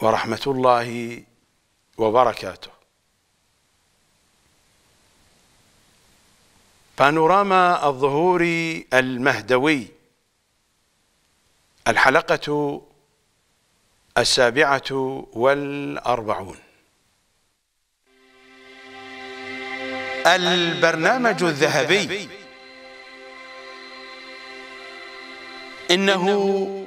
ورحمة الله وبركاته بانوراما الظهور المهدوي الحلقة السابعة والأربعون البرنامج الذهبي إنه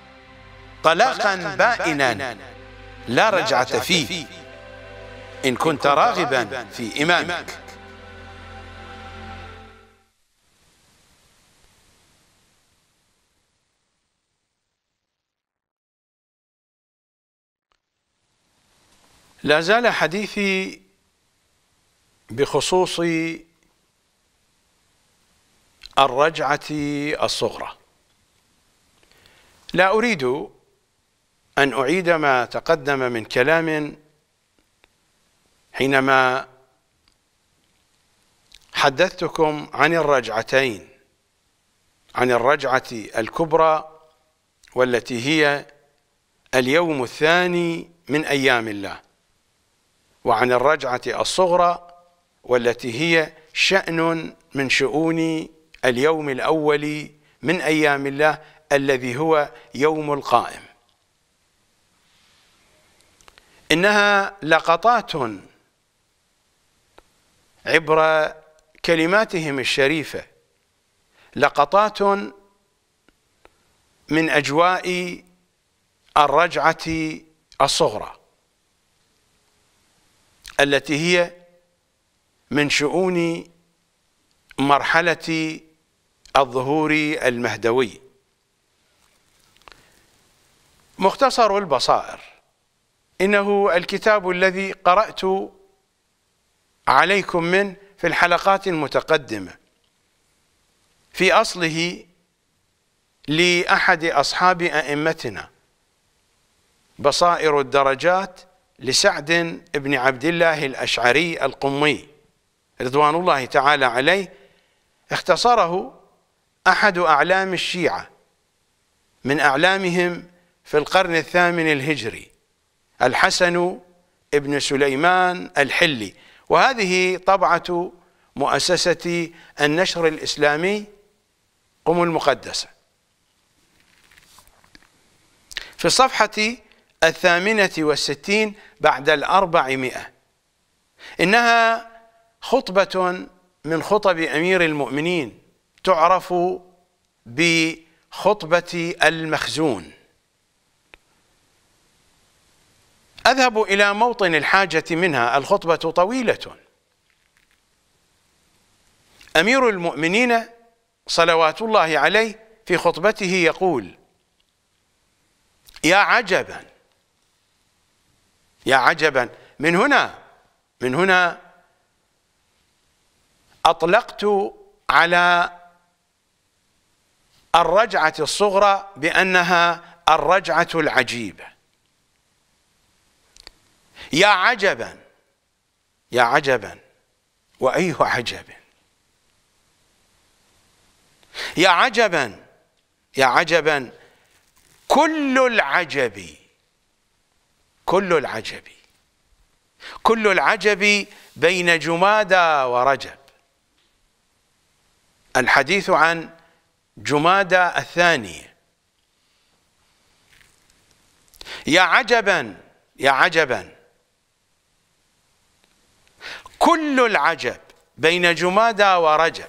طلاقا بائنا لا رجعة فيه إن كنت راغبا في إمامك لا زال حديثي بخصوص الرجعة الصغرى لا أريد أن أعيد ما تقدم من كلام حينما حدثتكم عن الرجعتين عن الرجعة الكبرى والتي هي اليوم الثاني من أيام الله وعن الرجعة الصغرى والتي هي شأن من شؤون اليوم الأول من أيام الله الذي هو يوم القائم إنها لقطات عبر كلماتهم الشريفة لقطات من أجواء الرجعة الصغرى التي هي من شؤون مرحلة الظهور المهدوي مختصر البصائر إنه الكتاب الذي قرأت عليكم من في الحلقات المتقدمة في أصله لأحد أصحاب أئمتنا بصائر الدرجات لسعد بن عبد الله الأشعري القمي رضوان الله تعالى عليه اختصره أحد أعلام الشيعة من أعلامهم في القرن الثامن الهجري الحسن ابن سليمان الحلي وهذه طبعة مؤسسة النشر الإسلامي قم المقدسة في الصفحة الثامنة والستين بعد الأربعمائة إنها خطبة من خطب أمير المؤمنين تعرف بخطبة المخزون أذهب إلى موطن الحاجة منها الخطبة طويلة أمير المؤمنين صلوات الله عليه في خطبته يقول يا عجبا يا عجبا من هنا من هنا أطلقت على الرجعة الصغرى بأنها الرجعة العجيبة يا عجبا يا عجبا وأيه عجب يا عجبا يا عجبا كل العجب كل العجب كل العجب بين جمادى ورجب الحديث عن جمادى الثانية يا عجبا يا عجبا كل العجب بين جمادى ورجب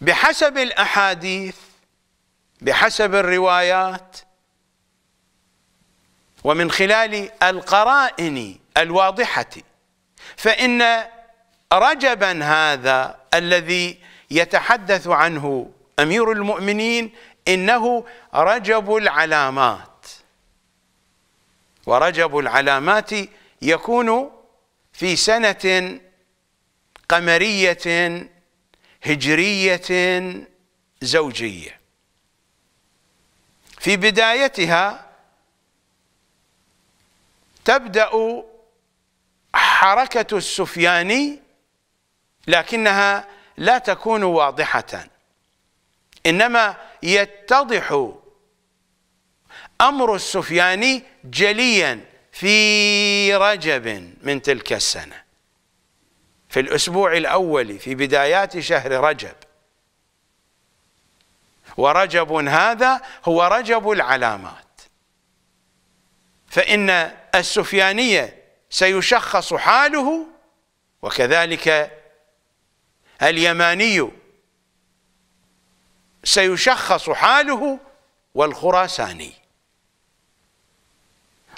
بحسب الأحاديث بحسب الروايات ومن خلال القرائن الواضحة فإن رجبا هذا الذي يتحدث عنه أمير المؤمنين إنه رجب العلامات ورجب العلامات يكون في سنة قمرية هجرية زوجية في بدايتها تبدأ حركة السفياني لكنها لا تكون واضحة إنما يتضح أمر السفياني جلياً في رجب من تلك السنة في الأسبوع الأول في بدايات شهر رجب ورجب هذا هو رجب العلامات فإن السفيانية سيشخص حاله وكذلك اليماني سيشخص حاله والخراساني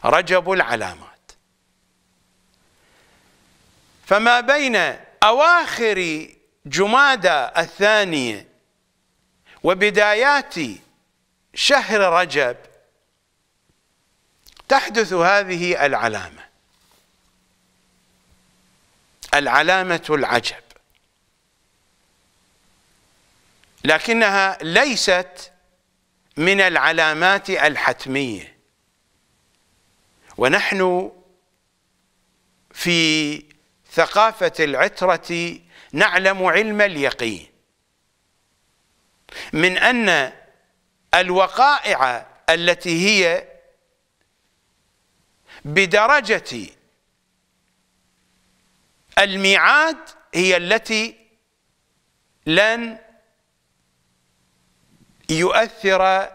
رجب العلامات فما بين أواخر جمادى الثانية وبدايات شهر رجب تحدث هذه العلامة العلامة العجب لكنها ليست من العلامات الحتميه ونحن في ثقافة العترة نعلم علم اليقين من أن الوقائع التي هي بدرجة الميعاد هي التي لن يؤثر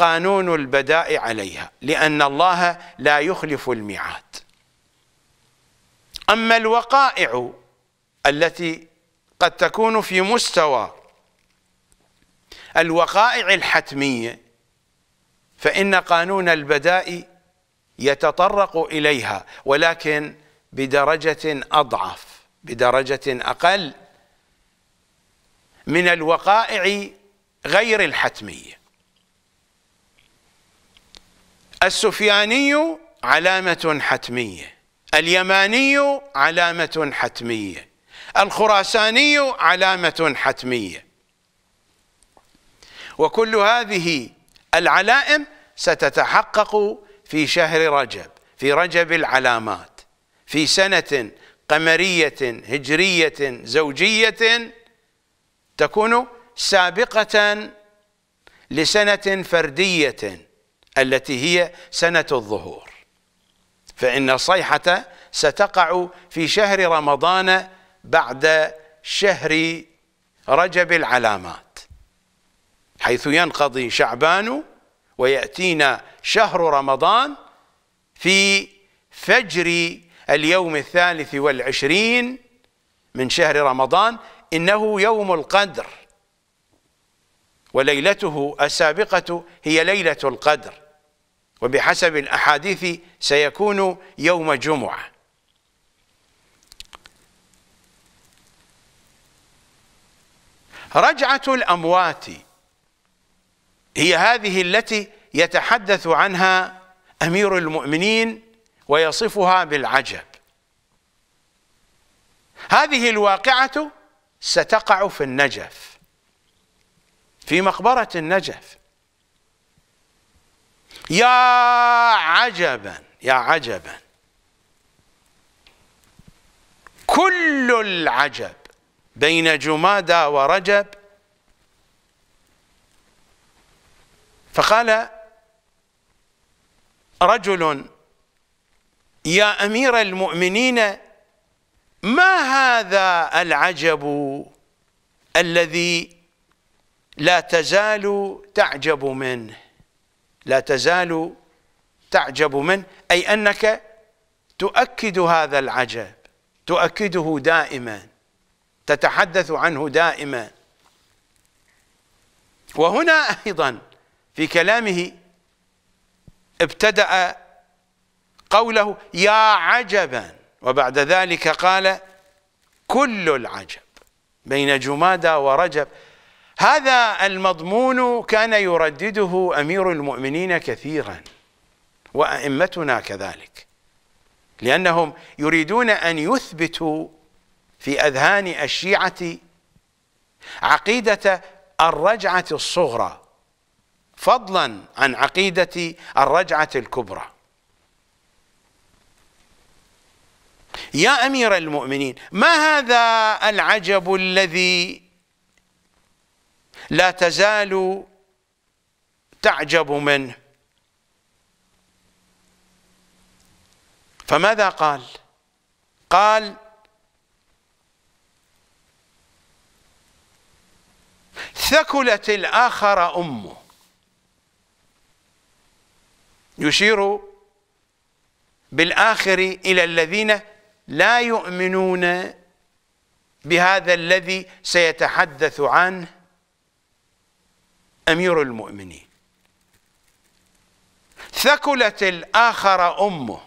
قانون البداء عليها لأن الله لا يخلف الميعاد أما الوقائع التي قد تكون في مستوى الوقائع الحتمية فإن قانون البداء يتطرق إليها ولكن بدرجة أضعف بدرجة أقل من الوقائع غير الحتمية السفياني علامة حتمية اليماني علامة حتمية الخراساني علامة حتمية وكل هذه العلائم ستتحقق في شهر رجب في رجب العلامات في سنة قمرية هجرية زوجية تكون سابقة لسنة فردية التي هي سنة الظهور فإن الصيحة ستقع في شهر رمضان بعد شهر رجب العلامات حيث ينقضي شعبان ويأتينا شهر رمضان في فجر اليوم الثالث والعشرين من شهر رمضان إنه يوم القدر وليلته السابقة هي ليلة القدر وبحسب الأحاديث سيكون يوم جمعة رجعة الأموات هي هذه التي يتحدث عنها أمير المؤمنين ويصفها بالعجب هذه الواقعة ستقع في النجف في مقبرة النجف يا عجبا يا عجبا كل العجب بين جمادى ورجب فقال رجل يا امير المؤمنين ما هذا العجب الذي لا تزال تعجب منه لا تزال تعجب منه أي أنك تؤكد هذا العجب تؤكده دائما تتحدث عنه دائما وهنا أيضا في كلامه ابتدأ قوله يا عجبا وبعد ذلك قال كل العجب بين جمادى ورجب هذا المضمون كان يردده امير المؤمنين كثيرا وائمتنا كذلك لانهم يريدون ان يثبتوا في اذهان الشيعه عقيده الرجعه الصغرى فضلا عن عقيده الرجعه الكبرى يا امير المؤمنين ما هذا العجب الذي لا تزال تعجب منه فماذا قال قال ثكلت الآخر أمه يشير بالآخر إلى الذين لا يؤمنون بهذا الذي سيتحدث عنه أمير المؤمنين ثكلت الآخر أمه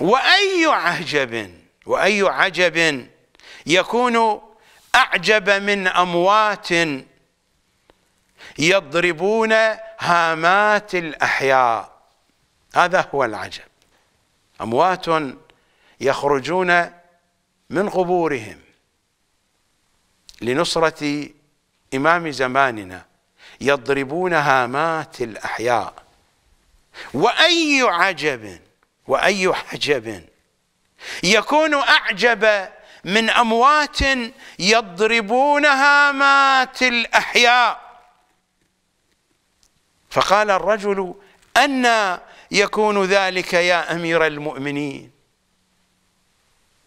وأي عجب وأي عجب يكون أعجب من أموات يضربون هامات الأحياء هذا هو العجب أموات يخرجون من قبورهم لنصرة إمام زماننا يضربون هامات الأحياء وأي عجب وأي حجب يكون أعجب من أموات يضربون هامات الأحياء فقال الرجل أن يكون ذلك يا أمير المؤمنين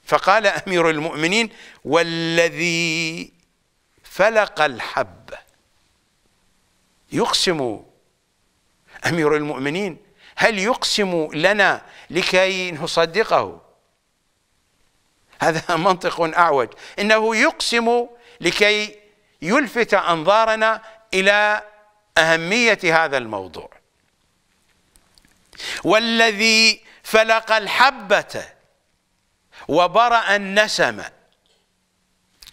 فقال أمير المؤمنين والذي فلق الحبة يقسم أمير المؤمنين هل يقسم لنا لكي نصدقه هذا منطق أعوج إنه يقسم لكي يلفت أنظارنا إلى أهمية هذا الموضوع والذي فلق الحبة وبرأ النسمة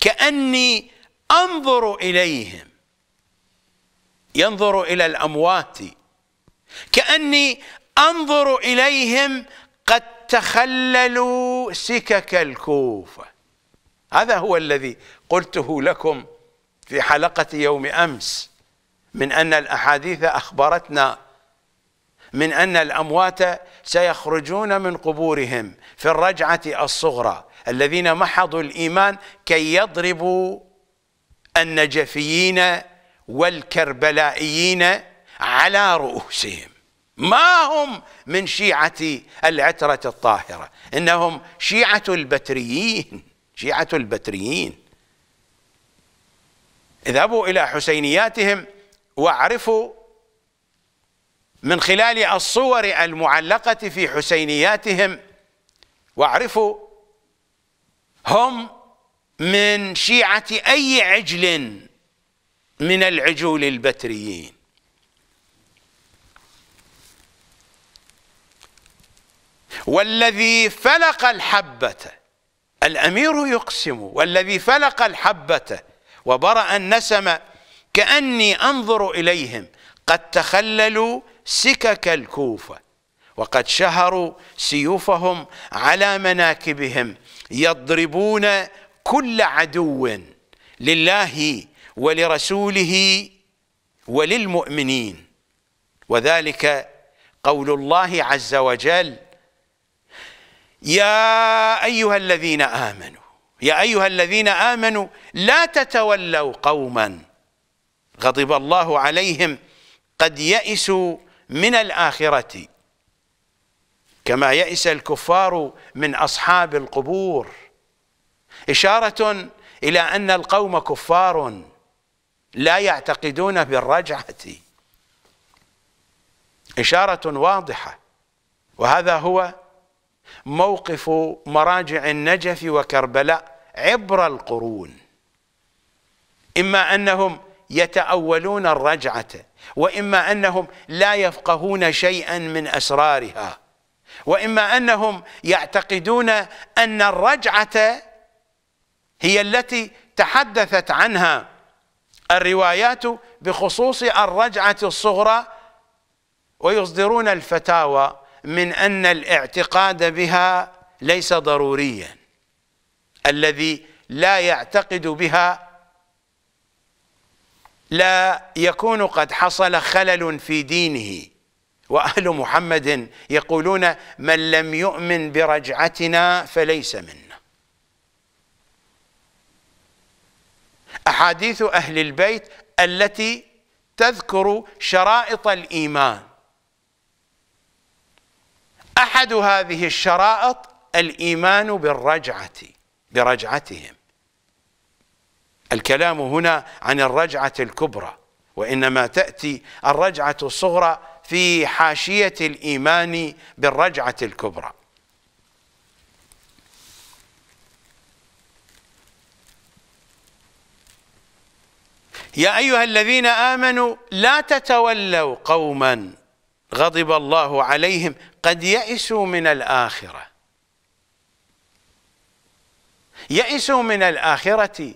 كأني انظر اليهم ينظر الى الاموات كاني انظر اليهم قد تخللوا سكك الكوفه هذا هو الذي قلته لكم في حلقه يوم امس من ان الاحاديث اخبرتنا من ان الاموات سيخرجون من قبورهم في الرجعه الصغرى الذين محضوا الايمان كي يضربوا النجفيين والكربلائيين على رؤوسهم ما هم من شيعة العترة الطاهرة إنهم شيعة البتريين شيعة البتريين اذهبوا إلى حسينياتهم واعرفوا من خلال الصور المعلقة في حسينياتهم واعرفوا هم من شيعة أي عجل من العجول البتريين والذي فلق الحبة الأمير يقسم والذي فلق الحبة وبرأ النسم كأني أنظر إليهم قد تخللوا سكك الكوفة وقد شهروا سيوفهم على مناكبهم يضربون كل عدو لله ولرسوله وللمؤمنين وذلك قول الله عز وجل يا أيها الذين آمنوا يا أيها الذين آمنوا لا تتولوا قوما غضب الله عليهم قد يئسوا من الآخرة كما يئس الكفار من أصحاب القبور اشاره الى ان القوم كفار لا يعتقدون بالرجعه اشاره واضحه وهذا هو موقف مراجع النجف وكربلاء عبر القرون اما انهم يتاولون الرجعه واما انهم لا يفقهون شيئا من اسرارها واما انهم يعتقدون ان الرجعه هي التي تحدثت عنها الروايات بخصوص الرجعة الصغرى ويصدرون الفتاوى من أن الاعتقاد بها ليس ضروريا الذي لا يعتقد بها لا يكون قد حصل خلل في دينه وأهل محمد يقولون من لم يؤمن برجعتنا فليس منا أحاديث أهل البيت التي تذكر شرائط الإيمان أحد هذه الشرائط الإيمان بالرجعة برجعتهم الكلام هنا عن الرجعة الكبرى وإنما تأتي الرجعة الصغرى في حاشية الإيمان بالرجعة الكبرى يا أيها الذين آمنوا لا تتولوا قوما غضب الله عليهم قد يئسوا من الآخرة يئسوا من الآخرة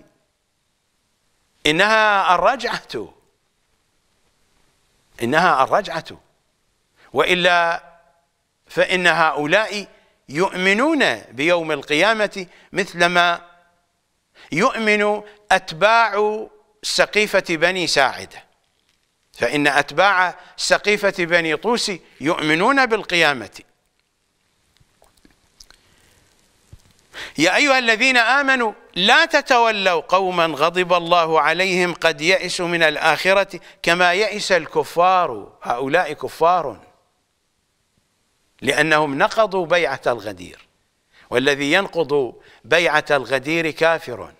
إنها الرجعة إنها الرجعة وإلا فإن هؤلاء يؤمنون بيوم القيامة مثلما يؤمن أتباع سقيفة بني ساعدة فإن أتباع سقيفة بني طوسي يؤمنون بالقيامة يا أيها الذين آمنوا لا تتولوا قوما غضب الله عليهم قد يئسوا من الآخرة كما يئس الكفار هؤلاء كفار لأنهم نقضوا بيعة الغدير والذي ينقض بيعة الغدير كافر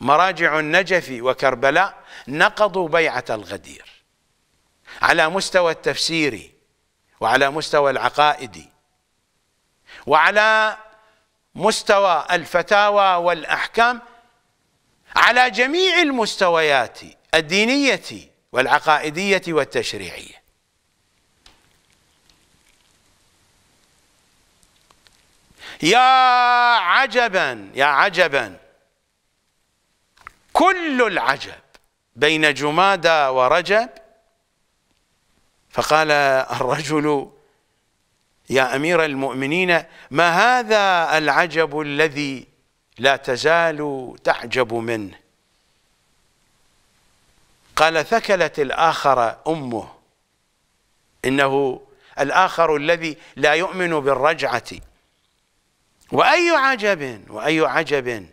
مراجع النجف وكربلاء نقضوا بيعة الغدير على مستوى التفسير وعلى مستوى العقائد وعلى مستوى الفتاوى والأحكام على جميع المستويات الدينية والعقائدية والتشريعية يا عجبا يا عجبا كل العجب بين جمادى ورجب فقال الرجل يا امير المؤمنين ما هذا العجب الذي لا تزال تعجب منه قال ثكلت الاخر امه انه الاخر الذي لا يؤمن بالرجعه واي عجب واي عجب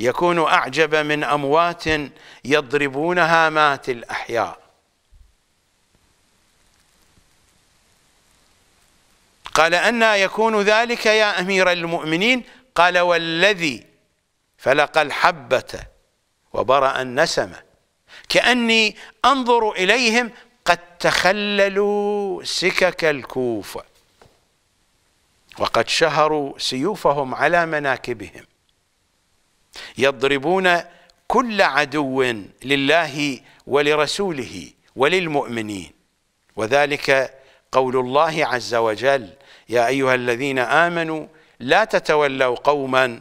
يكون أعجب من أموات يضربونها مات الأحياء قال أنا يكون ذلك يا أمير المؤمنين قال والذي فلق الحبة وبرأ النسمة كأني أنظر إليهم قد تخللوا سكك الكوفة وقد شهروا سيوفهم على مناكبهم يضربون كل عدو لله ولرسوله وللمؤمنين وذلك قول الله عز وجل يا أيها الذين آمنوا لا تتولوا قوما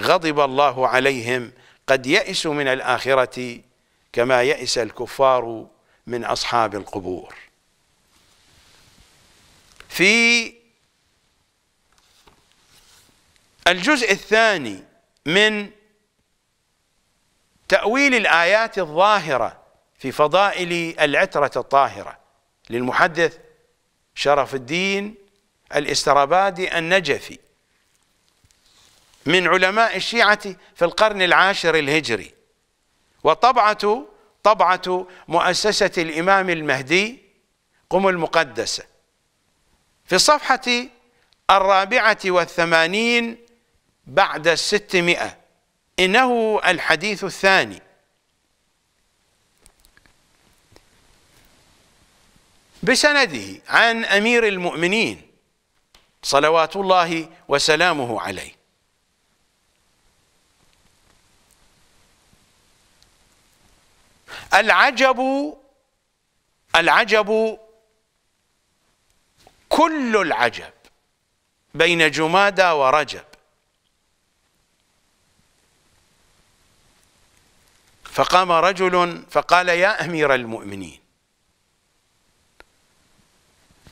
غضب الله عليهم قد يئسوا من الآخرة كما يئس الكفار من أصحاب القبور في الجزء الثاني من تأويل الآيات الظاهرة في فضائل العترة الطاهرة للمحدث شرف الدين الاسترابادي النجفي من علماء الشيعة في القرن العاشر الهجري وطبعة طبعة مؤسسة الإمام المهدي قم المقدسة في الصفحة الرابعة والثمانين بعد الستمائة إنه الحديث الثاني بسنده عن أمير المؤمنين صلوات الله وسلامه عليه العجب العجب كل العجب بين جمادى ورجب فقام رجل فقال يا أمير المؤمنين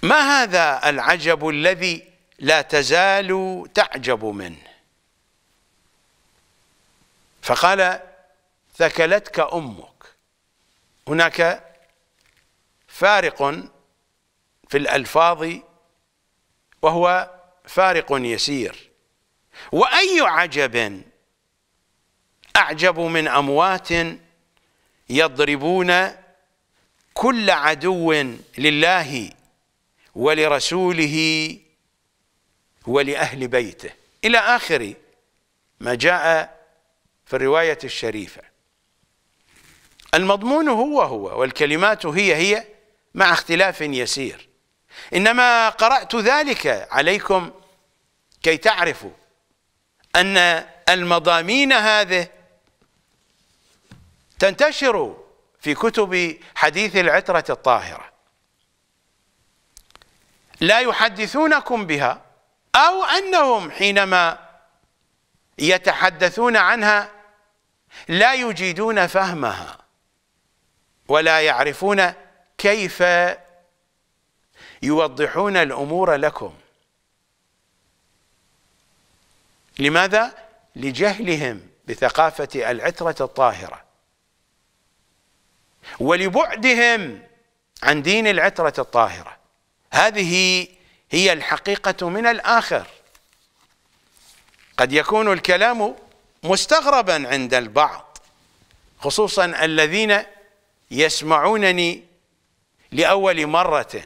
ما هذا العجب الذي لا تزال تعجب منه فقال ثكلتك أمك هناك فارق في الألفاظ وهو فارق يسير وأي عجب أعجب من أموات يضربون كل عدو لله ولرسوله ولأهل بيته إلى آخر ما جاء في الرواية الشريفة المضمون هو هو والكلمات هي هي مع اختلاف يسير إنما قرأت ذلك عليكم كي تعرفوا أن المضامين هذه تنتشر في كتب حديث العترة الطاهرة لا يحدثونكم بها أو أنهم حينما يتحدثون عنها لا يجيدون فهمها ولا يعرفون كيف يوضحون الأمور لكم لماذا؟ لجهلهم بثقافة العترة الطاهرة ولبعدهم عن دين العترة الطاهرة هذه هي الحقيقة من الآخر قد يكون الكلام مستغربا عند البعض خصوصا الذين يسمعونني لأول مرة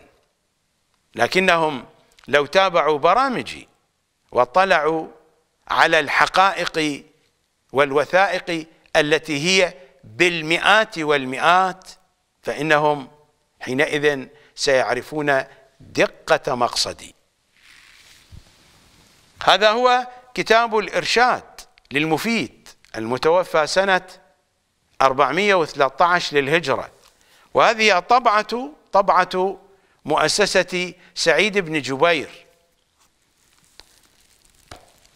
لكنهم لو تابعوا برامجي واطلعوا على الحقائق والوثائق التي هي بالمئات والمئات فإنهم حينئذ سيعرفون دقة مقصدي هذا هو كتاب الإرشاد للمفيد المتوفى سنة 413 للهجرة وهذه طبعة طبعة مؤسسة سعيد بن جبير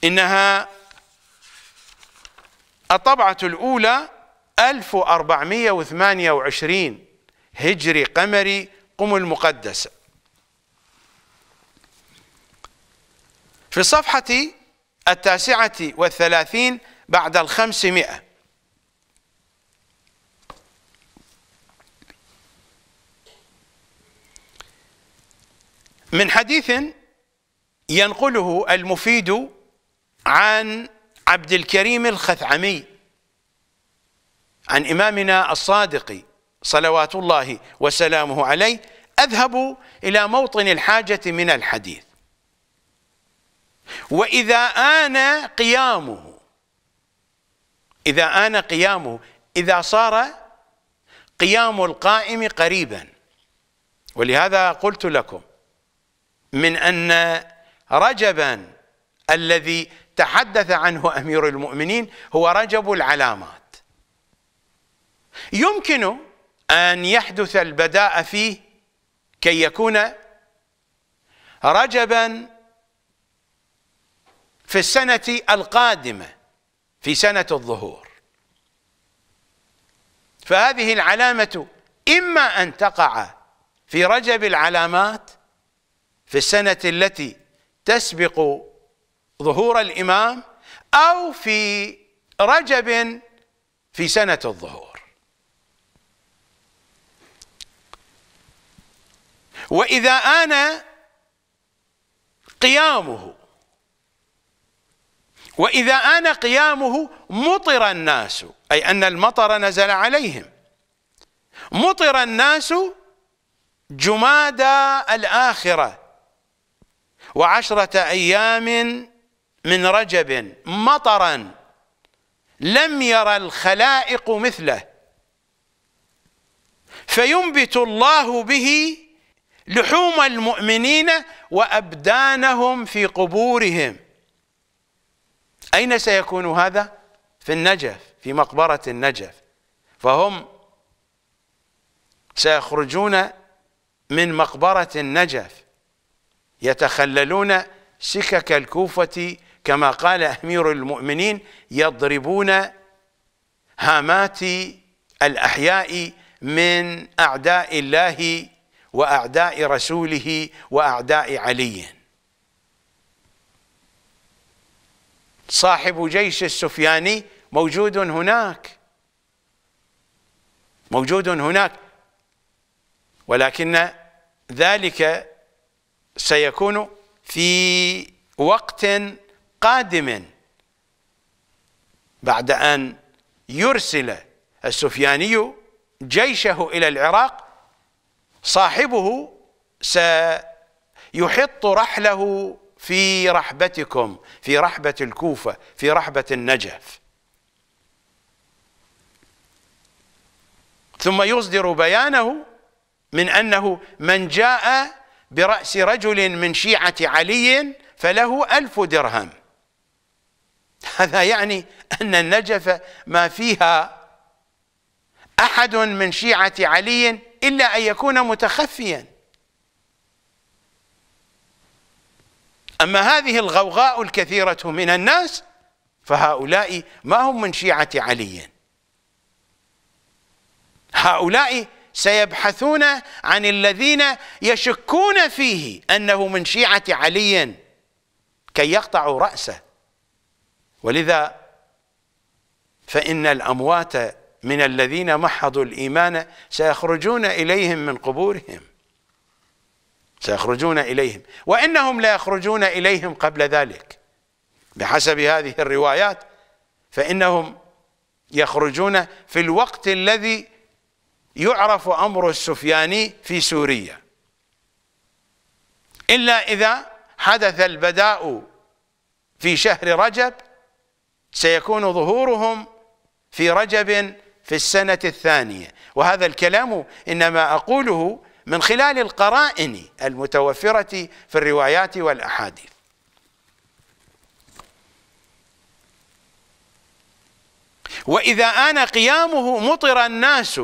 إنها الطبعة الأولى 1428 هجري قمري قم المقدسة في صفحة التاسعة والثلاثين بعد الخمسمائة من حديث ينقله المفيد عن عبد الكريم الخثعمي عن إمامنا الصادق صلوات الله وسلامه عليه أذهب إلى موطن الحاجة من الحديث وإذا آن قيامه إذا آن قيامه إذا صار قيام القائم قريبا ولهذا قلت لكم من أن رجبا الذي تحدث عنه أمير المؤمنين هو رجب العلامات يمكن أن يحدث البداء فيه كي يكون رجبا في السنة القادمة في سنة الظهور فهذه العلامة إما أن تقع في رجب العلامات في السنة التي تسبق ظهور الإمام أو في رجب في سنة الظهور وإذا آن قيامه وإذا آن قيامه مطر الناس أي أن المطر نزل عليهم مطر الناس جمادى الآخرة وعشرة أيام من رجب مطرا لم ير الخلائق مثله فينبت الله به لحوم المؤمنين وأبدانهم في قبورهم أين سيكون هذا؟ في النجف في مقبرة النجف فهم سيخرجون من مقبرة النجف يتخللون سكك الكوفة كما قال أمير المؤمنين يضربون هامات الأحياء من أعداء الله واعداء رسوله واعداء علي صاحب جيش السفياني موجود هناك موجود هناك ولكن ذلك سيكون في وقت قادم بعد ان يرسل السفياني جيشه الى العراق صاحبه سيحط رحله في رحبتكم في رحبة الكوفة في رحبة النجف ثم يصدر بيانه من أنه من جاء برأس رجل من شيعة علي فله ألف درهم هذا يعني أن النجف ما فيها أحد من شيعة علي إلا أن يكون متخفيا أما هذه الغوغاء الكثيرة من الناس فهؤلاء ما هم من شيعة علي هؤلاء سيبحثون عن الذين يشكون فيه أنه من شيعة علي كي يقطعوا رأسه ولذا فإن الأموات من الذين محضوا الإيمان سيخرجون إليهم من قبورهم سيخرجون إليهم وإنهم لا يخرجون إليهم قبل ذلك بحسب هذه الروايات فإنهم يخرجون في الوقت الذي يعرف أمر السفياني في سوريا إلا إذا حدث البداء في شهر رجب سيكون ظهورهم في رجب في السنة الثانية وهذا الكلام إنما أقوله من خلال القرائن المتوفرة في الروايات والأحاديث وإذا آن قيامه مطر الناس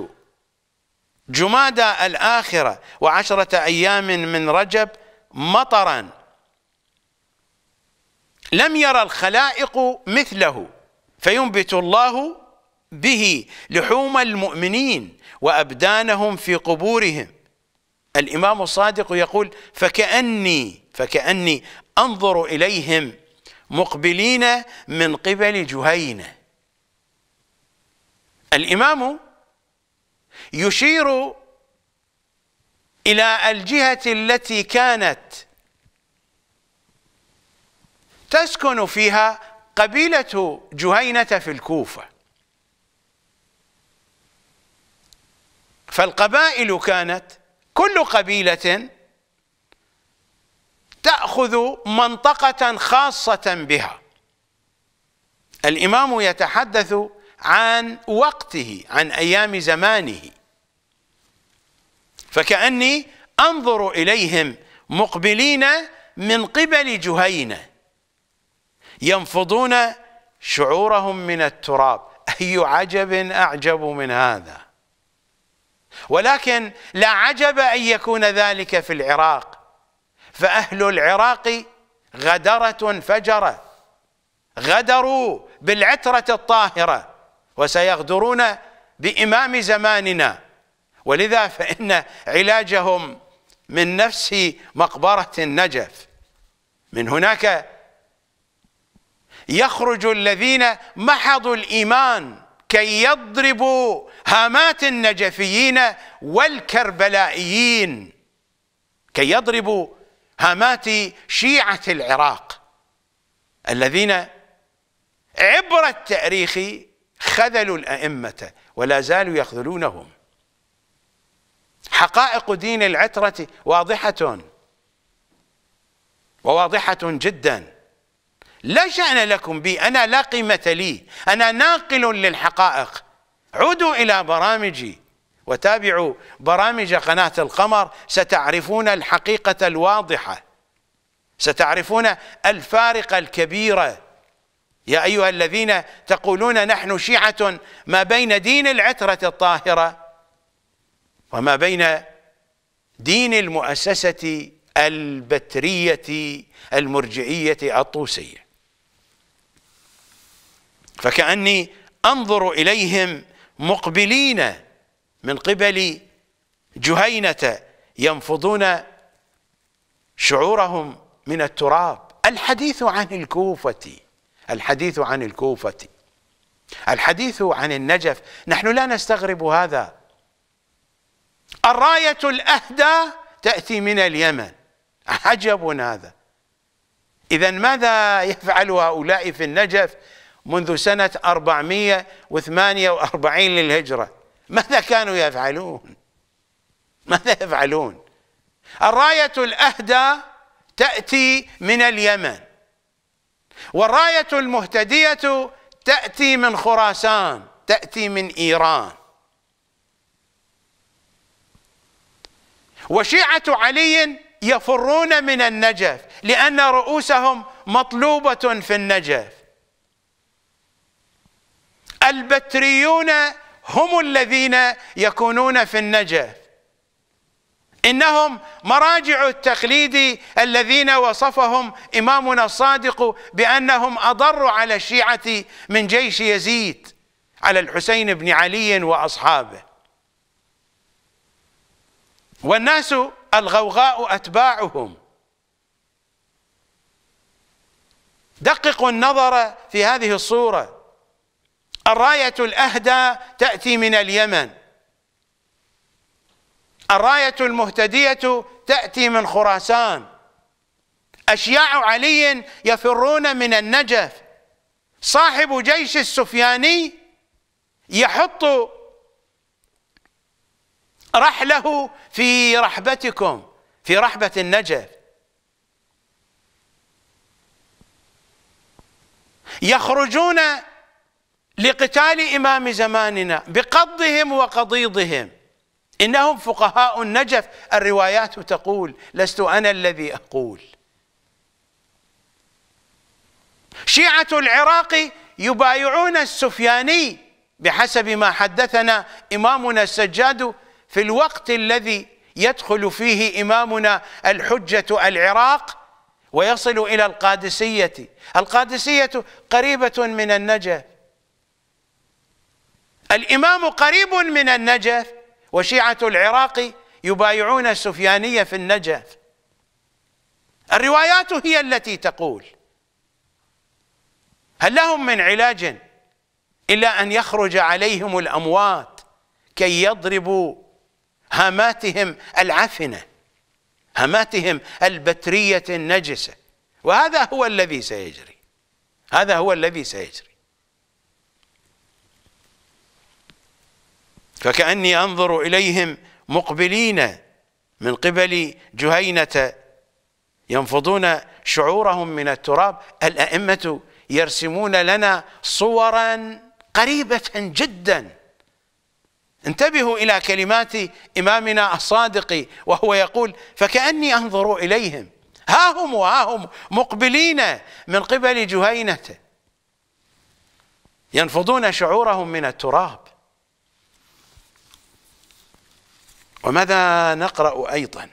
جمادى الآخرة وعشرة أيام من رجب مطرا لم يرى الخلائق مثله فينبت الله به لحوم المؤمنين وأبدانهم في قبورهم الإمام الصادق يقول فكأني فكأني أنظر إليهم مقبلين من قبل جهينة الإمام يشير إلى الجهة التي كانت تسكن فيها قبيلة جهينة في الكوفة فالقبائل كانت كل قبيلة تأخذ منطقة خاصة بها الإمام يتحدث عن وقته عن أيام زمانه فكأني أنظر إليهم مقبلين من قبل جهينة ينفضون شعورهم من التراب أي عجب أعجب من هذا ولكن لا عجب ان يكون ذلك في العراق فاهل العراق غدره فجره غدروا بالعتره الطاهره وسيغدرون بامام زماننا ولذا فان علاجهم من نفس مقبره النجف من هناك يخرج الذين محضوا الايمان كي يضربوا هامات النجفيين والكربلائيين كي يضربوا هامات شيعة العراق الذين عبر التاريخ خذلوا الأئمة ولا زالوا يخذلونهم حقائق دين العترة واضحة وواضحة جداً لا شأن لكم بي أنا لا قيمة لي أنا ناقل للحقائق عودوا إلى برامجي وتابعوا برامج قناة القمر ستعرفون الحقيقة الواضحة ستعرفون الفارق الكبير يا أيها الذين تقولون نحن شيعة ما بين دين العترة الطاهرة وما بين دين المؤسسة البترية المرجعية الطوسية فكأني أنظر إليهم مقبلين من قبل جهينة ينفضون شعورهم من التراب الحديث عن الكوفة الحديث عن الكوفة الحديث عن النجف نحن لا نستغرب هذا الراية الأهدى تأتي من اليمن عجب هذا إذا ماذا يفعل هؤلاء في النجف منذ سنة 448 للهجرة ماذا كانوا يفعلون ماذا يفعلون الراية الأهدى تأتي من اليمن والراية المهتدية تأتي من خراسان تأتي من إيران وشيعة علي يفرون من النجف لأن رؤوسهم مطلوبة في النجف البتريون هم الذين يكونون في النجف إنهم مراجع التقليد الذين وصفهم إمامنا الصادق بأنهم أضر على الشيعة من جيش يزيد على الحسين بن علي وأصحابه والناس الغوغاء أتباعهم دققوا النظر في هذه الصورة الراية الأهدى تأتي من اليمن الراية المهتدية تأتي من خراسان أشياع علي يفرون من النجف صاحب جيش السفياني يحط رحله في رحبتكم في رحبة النجف يخرجون لقتال إمام زماننا بقضهم وقضيضهم إنهم فقهاء النجف الروايات تقول لست أنا الذي أقول شيعة العراق يبايعون السفياني بحسب ما حدثنا إمامنا السجاد في الوقت الذي يدخل فيه إمامنا الحجة العراق ويصل إلى القادسية القادسية قريبة من النجف الإمام قريب من النجف وشيعة العراق يبايعون السفيانية في النجف الروايات هي التي تقول هل لهم من علاج إلا أن يخرج عليهم الأموات كي يضربوا هاماتهم العفنة هاماتهم البترية النجسة وهذا هو الذي سيجري هذا هو الذي سيجري فكأني أنظر إليهم مقبلين من قبل جهينة ينفضون شعورهم من التراب الأئمة يرسمون لنا صورا قريبة جدا انتبهوا إلى كلمات إمامنا الصادق وهو يقول فكأني أنظر إليهم ها هم وها هم مقبلين من قبل جهينة ينفضون شعورهم من التراب وماذا نقرأ أيضا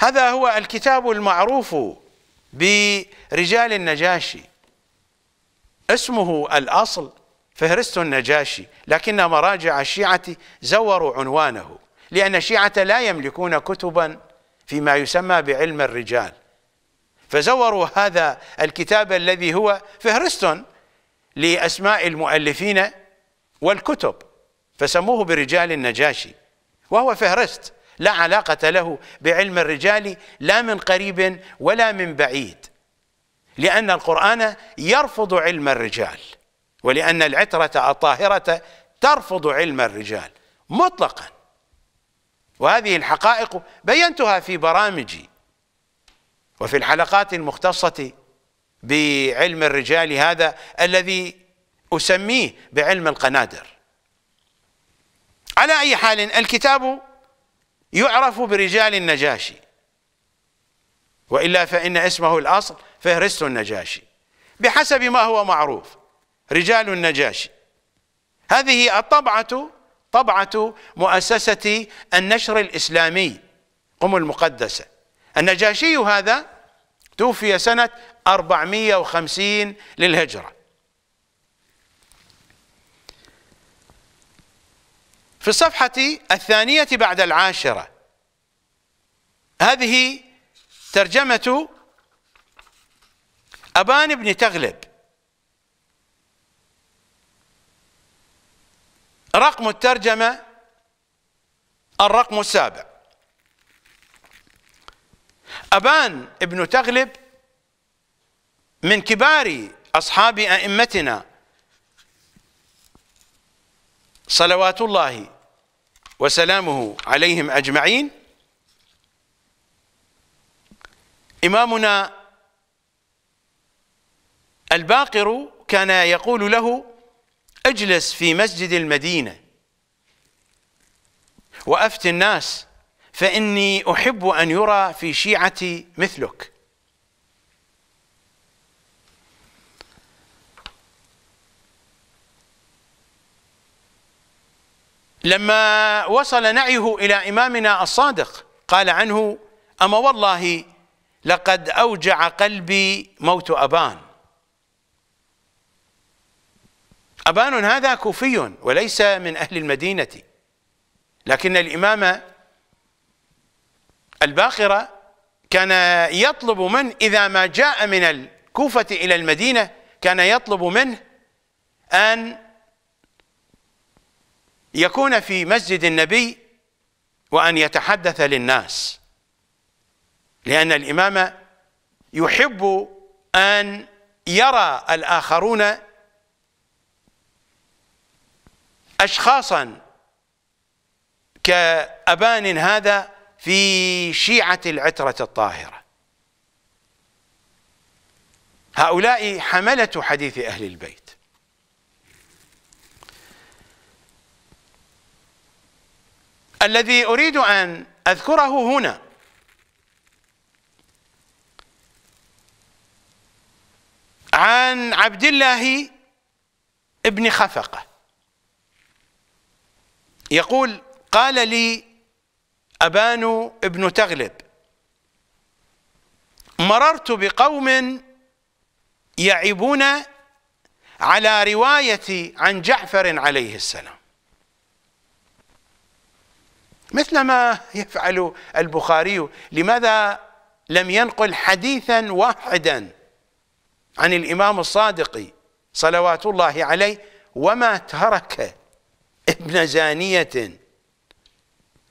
هذا هو الكتاب المعروف برجال النجاشي اسمه الأصل فهرست النجاشي لكن مراجع الشيعة زوروا عنوانه لأن الشيعة لا يملكون كتبا فيما يسمى بعلم الرجال فزوروا هذا الكتاب الذي هو فهرست لأسماء المؤلفين والكتب فسموه برجال النجاشي وهو فهرست لا علاقة له بعلم الرجال لا من قريب ولا من بعيد لأن القرآن يرفض علم الرجال ولأن العترة الطاهرة ترفض علم الرجال مطلقا وهذه الحقائق بينتها في برامجي وفي الحلقات المختصة بعلم الرجال هذا الذي أسميه بعلم القنادر على أي حال الكتاب يعرف برجال النجاشي وإلا فإن اسمه الأصل فهرست النجاشي بحسب ما هو معروف رجال النجاشي هذه الطبعة طبعة مؤسسة النشر الإسلامي قم المقدسة النجاشي هذا توفي سنة 450 للهجرة في الصفحة الثانية بعد العاشرة هذه ترجمة أبان بن تغلب رقم الترجمة الرقم السابع أبان بن تغلب من كبار أصحاب أئمتنا صلوات الله وسلامه عليهم أجمعين إمامنا الباقر كان يقول له اجلس في مسجد المدينة وأفت الناس فإني أحب أن يرى في شيعتي مثلك لما وصل نعيه إلى إمامنا الصادق قال عنه أما والله لقد أوجع قلبي موت أبان أبان هذا كوفي وليس من أهل المدينة لكن الإمام الباقرة كان يطلب من إذا ما جاء من الكوفة إلى المدينة كان يطلب منه أن يكون في مسجد النبي وأن يتحدث للناس لأن الإمام يحب أن يرى الآخرون أشخاصا كأبان هذا في شيعة العترة الطاهرة هؤلاء حملة حديث أهل البيت الذي أريد أن أذكره هنا عن عبد الله ابن خفقة يقول قال لي أبان ابن تغلب مررت بقوم يعبون على رواية عن جعفر عليه السلام مثل ما يفعل البخاري لماذا لم ينقل حديثا واحدا عن الإمام الصادق صلوات الله عليه وما ترك ابن زانية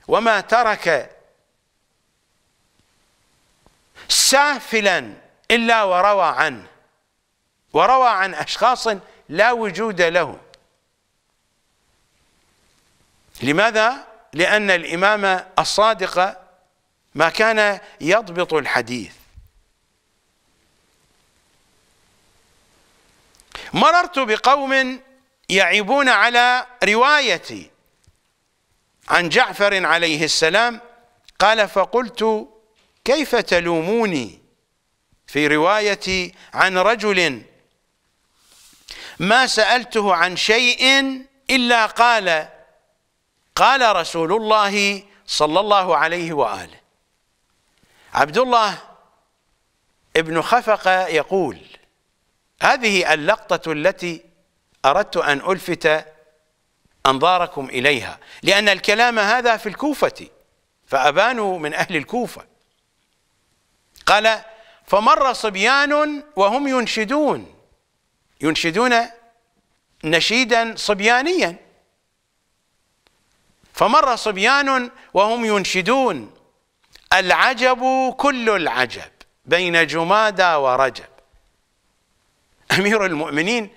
وما ترك سافلا إلا وروى عنه وروى عن أشخاص لا وجود لهم لماذا لأن الإمام الصادق ما كان يضبط الحديث مررت بقوم يعيبون على روايتي عن جعفر عليه السلام قال فقلت كيف تلوموني في روايتي عن رجل ما سألته عن شيء إلا قال قال رسول الله صلى الله عليه وآله عبد الله ابن خفقة يقول هذه اللقطة التي أردت أن ألفت أنظاركم إليها لأن الكلام هذا في الكوفة فأبانوا من أهل الكوفة قال فمر صبيان وهم ينشدون ينشدون نشيدا صبيانيا فمر صبيان وهم ينشدون العجب كل العجب بين جمادى ورجب أمير المؤمنين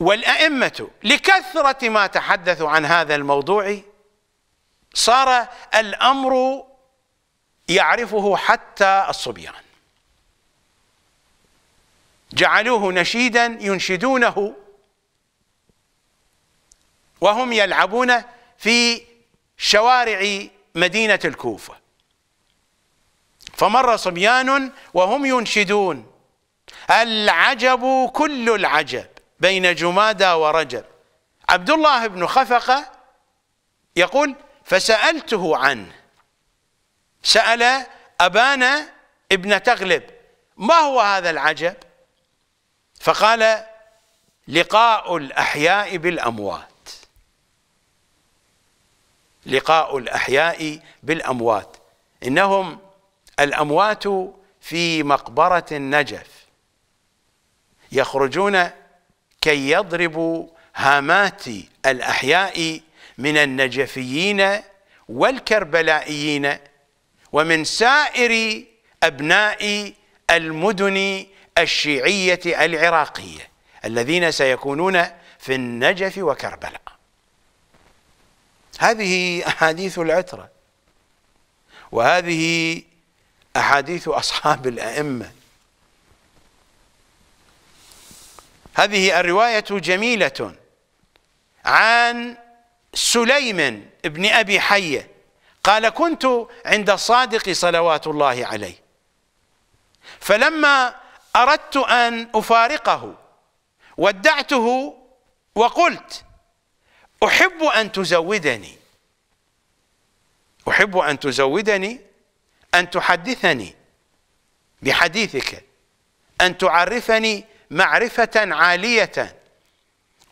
والأئمة لكثرة ما تحدثوا عن هذا الموضوع صار الأمر يعرفه حتى الصبيان جعلوه نشيدا ينشدونه وهم يلعبون في شوارع مدينة الكوفة فمر صبيان وهم ينشدون العجب كل العجب بين جمادى ورجب عبد الله بن خفقة يقول فسألته عنه سأل أبانا ابن تغلب ما هو هذا العجب فقال لقاء الأحياء بالأموات لقاء الأحياء بالأموات إنهم الأموات في مقبرة النجف يخرجون كي يضربوا هامات الأحياء من النجفيين والكربلائيين ومن سائر أبناء المدن الشيعية العراقية الذين سيكونون في النجف وكربلاء هذه أحاديث العترة وهذه أحاديث أصحاب الأئمة هذه الرواية جميلة عن سليم بن أبي حية قال كنت عند الصادق صلوات الله عليه فلما أردت أن أفارقه ودعته وقلت احب ان تزودني احب ان تزودني ان تحدثني بحديثك ان تعرفني معرفه عاليه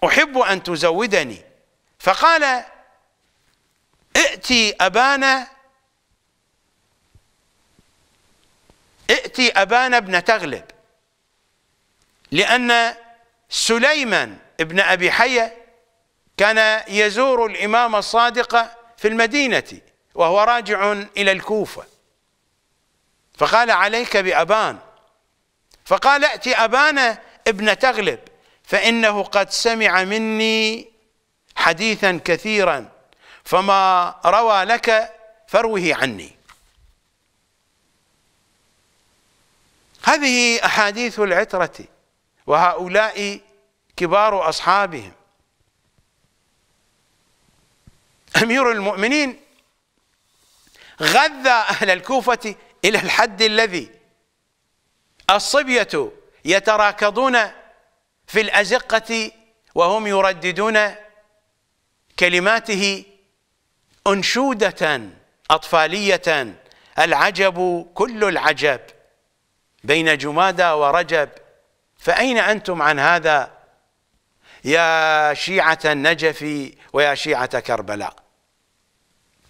احب ان تزودني فقال ائتي ابانا ائتي ابانا ابن تغلب لان سليمان ابن ابي حيه كان يزور الإمام الصادق في المدينة وهو راجع إلى الكوفة فقال عليك بأبان فقال ائت أبان ابن تغلب فإنه قد سمع مني حديثا كثيرا فما روى لك فروه عني هذه أحاديث العترة وهؤلاء كبار أصحابهم أمير المؤمنين غذى أهل الكوفة إلى الحد الذي الصبية يتراكضون في الأزقة وهم يرددون كلماته أنشودة أطفالية العجب كل العجب بين جمادى ورجب فأين أنتم عن هذا يا شيعة النجف ويا شيعة كربلاء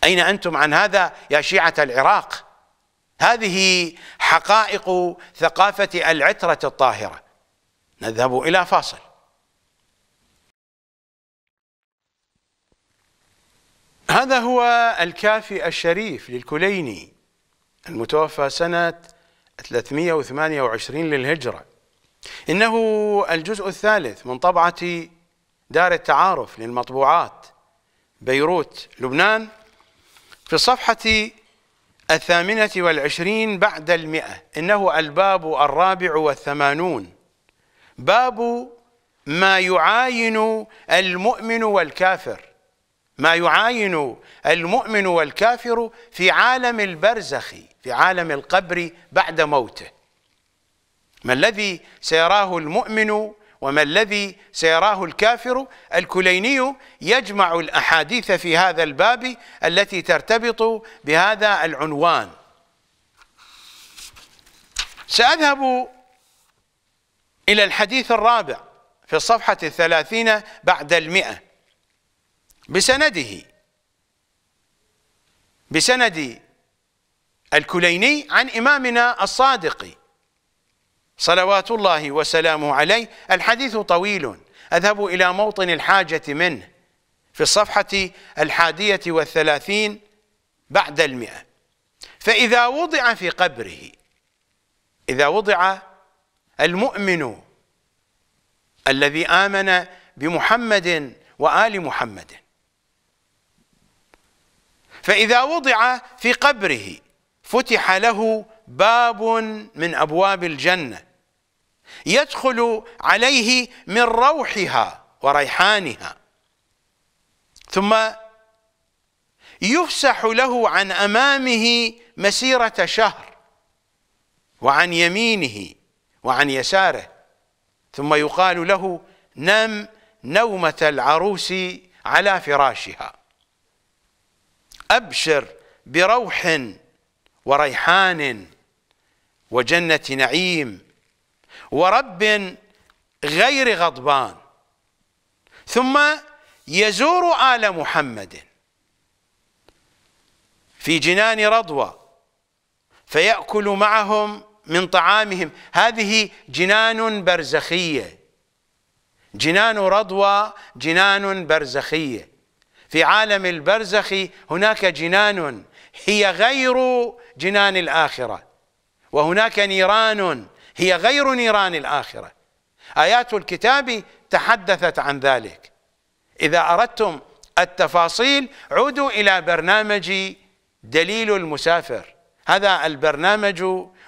أين أنتم عن هذا يا شيعة العراق هذه حقائق ثقافة العترة الطاهرة نذهب إلى فاصل هذا هو الكافي الشريف للكليني المتوفى سنة 328 للهجرة إنه الجزء الثالث من طبعة دار التعارف للمطبوعات بيروت لبنان في الصفحة الثامنة والعشرين بعد المئة إنه الباب الرابع والثمانون باب ما يعاين المؤمن والكافر ما يعاين المؤمن والكافر في عالم البرزخ في عالم القبر بعد موته ما الذي سيراه المؤمن وما الذي سيراه الكافر الكليني يجمع الأحاديث في هذا الباب التي ترتبط بهذا العنوان سأذهب إلى الحديث الرابع في الصفحة الثلاثين بعد المئة بسنده بسند الكليني عن إمامنا الصادقي صلوات الله وسلامه عليه الحديث طويل أذهب إلى موطن الحاجة منه في الصفحة الحادية والثلاثين بعد المئة فإذا وضع في قبره إذا وضع المؤمن الذي آمن بمحمد وآل محمد فإذا وضع في قبره فتح له باب من أبواب الجنة يدخل عليه من روحها وريحانها ثم يفسح له عن أمامه مسيرة شهر وعن يمينه وعن يساره ثم يقال له نم نومة العروس على فراشها أبشر بروح وريحان وجنة نعيم ورب غير غضبان ثم يزور آل محمد في جنان رضوى فيأكل معهم من طعامهم هذه جنان برزخية جنان رضوى جنان برزخية في عالم البرزخ هناك جنان هي غير جنان الآخرة وهناك نيران هي غير نيران الآخرة آيات الكتاب تحدثت عن ذلك إذا أردتم التفاصيل عودوا إلى برنامج دليل المسافر هذا البرنامج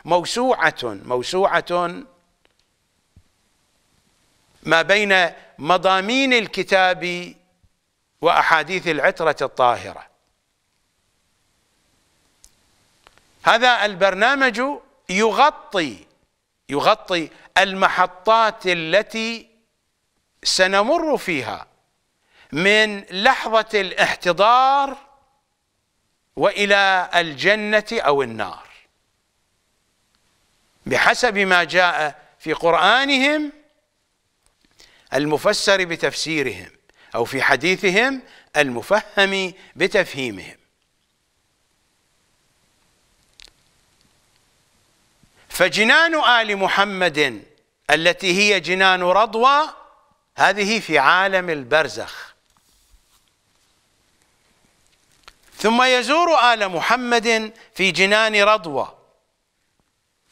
موسوعة موسوعة ما بين مضامين الكتاب وأحاديث العترة الطاهرة هذا البرنامج يغطي يغطي المحطات التي سنمر فيها من لحظة الاحتضار وإلى الجنة أو النار بحسب ما جاء في قرآنهم المفسر بتفسيرهم أو في حديثهم المفهم بتفهيمهم فجنان آل محمد التي هي جنان رضوى هذه في عالم البرزخ ثم يزور آل محمد في جنان رضوى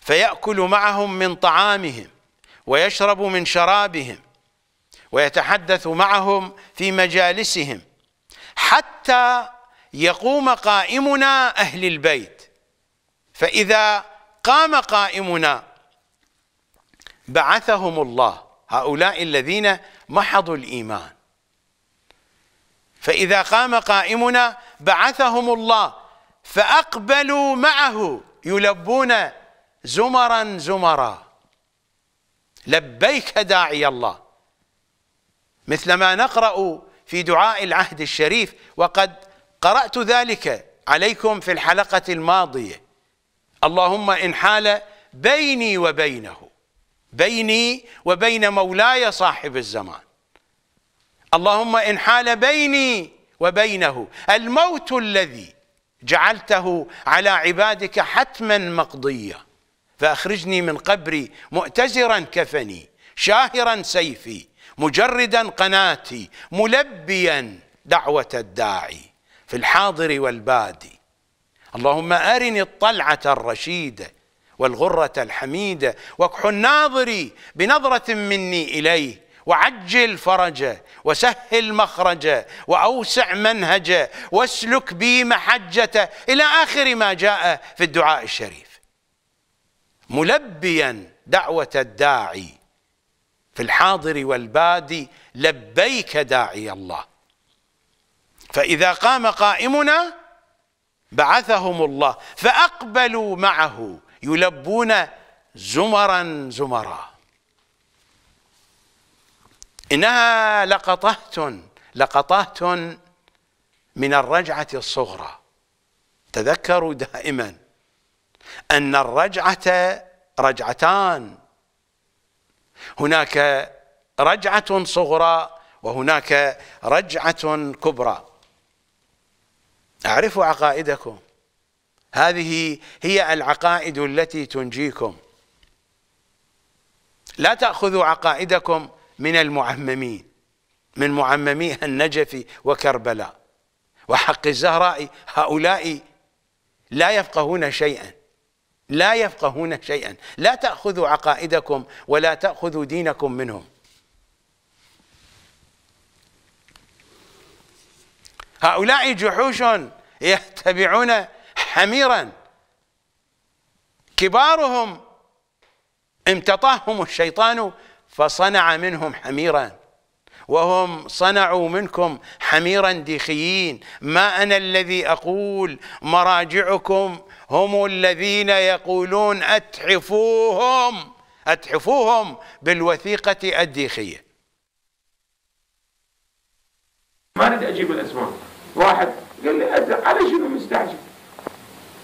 فيأكل معهم من طعامهم ويشرب من شرابهم ويتحدث معهم في مجالسهم حتى يقوم قائمنا أهل البيت فإذا قام قائمنا بعثهم الله هؤلاء الذين محضوا الإيمان فإذا قام قائمنا بعثهم الله فأقبلوا معه يلبون زمرا زمرا لبيك داعي الله مثل ما نقرأ في دعاء العهد الشريف وقد قرأت ذلك عليكم في الحلقة الماضية اللهم إن حال بيني وبينه بيني وبين مولاي صاحب الزمان اللهم إن حال بيني وبينه الموت الذي جعلته على عبادك حتما مقضيا فأخرجني من قبري مؤتزرا كفني شاهرا سيفي مجردا قناتي ملبيا دعوة الداعي في الحاضر والبادي اللهم أرني الطلعة الرشيدة والغرة الحميدة واكح ناظري بنظرة مني إليه وعجل فرجه وسهل مخرجه وأوسع منهجه واسلك بي محجته إلى آخر ما جاء في الدعاء الشريف ملبيا دعوة الداعي في الحاضر والبادي لبيك داعي الله فإذا قام قائمنا بعثهم الله فأقبلوا معه يلبون زمرا زمرا إنها لقطات لقطات من الرجعة الصغرى تذكروا دائما أن الرجعة رجعتان هناك رجعة صغرى وهناك رجعة كبرى اعرفوا عقائدكم هذه هي العقائد التي تنجيكم لا تأخذوا عقائدكم من المعممين من معممي النجف وكربلاء وحق الزهراء هؤلاء لا يفقهون شيئا لا يفقهون شيئا لا تأخذوا عقائدكم ولا تأخذوا دينكم منهم هؤلاء جحوش يتبعون حميرا كبارهم امتطاهم الشيطان فصنع منهم حميرا وهم صنعوا منكم حميرا ديخيين ما أنا الذي أقول مراجعكم هم الذين يقولون أتحفوهم أتحفوهم بالوثيقة الديخية ما أريد أجيب الأسماء واحد قال لي أنت على شنو مستعجل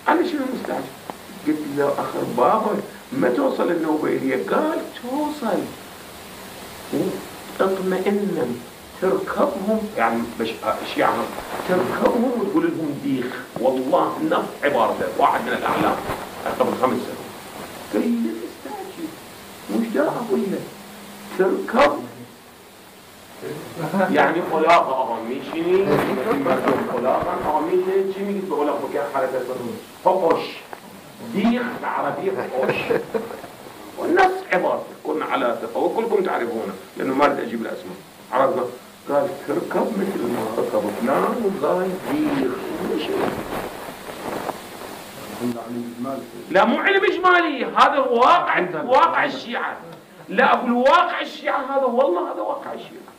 على شنو مستعجل قلت له أخر بابا ما توصل النوبة إلي قال توصل اطمئن تركبهم يعني ايش يعني تركبهم وتقول لهم ديخ والله نفس عبارته واحد من الاعلام قبل خمس سنوات قال لي مستعجل وش داعي اقول له تركبهم یعنی الاغ آقا میشینی الاغا آقا میشینی چی میگید به الاغ بکن حرکت حقش ديخ بالعربية حقش والناس عبارة كنا على ثقة وكلكم تعرفونه لأنه ما أريد أجيب الأسماء عرفة قال تركب مثل ما ركب فلان والله ديخ لا مو علم اجمالي هذا واقع واقع الشيعه لا اقول واقع الشيعه هذا والله هذا واقع الشيعه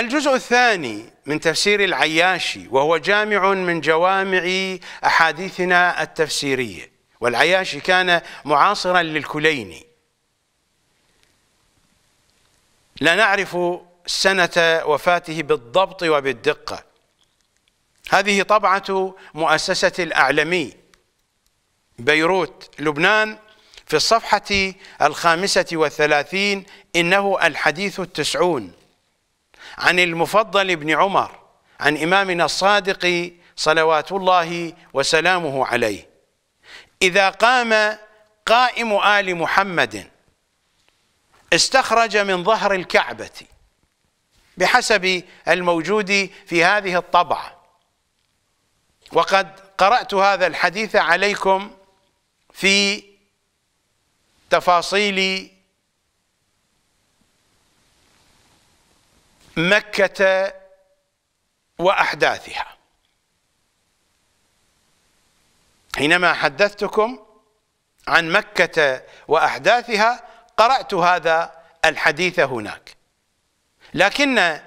الجزء الثاني من تفسير العياشي وهو جامع من جوامع أحاديثنا التفسيرية والعياشي كان معاصرا للكليني لا نعرف سنة وفاته بالضبط وبالدقة هذه طبعة مؤسسة الأعلمي بيروت لبنان في الصفحة الخامسة والثلاثين إنه الحديث التسعون عن المفضل بن عمر عن إمامنا الصادق صلوات الله وسلامه عليه إذا قام قائم آل محمد استخرج من ظهر الكعبة بحسب الموجود في هذه الطبعة وقد قرأت هذا الحديث عليكم في تفاصيل مكة وأحداثها حينما حدثتكم عن مكة وأحداثها قرأت هذا الحديث هناك لكن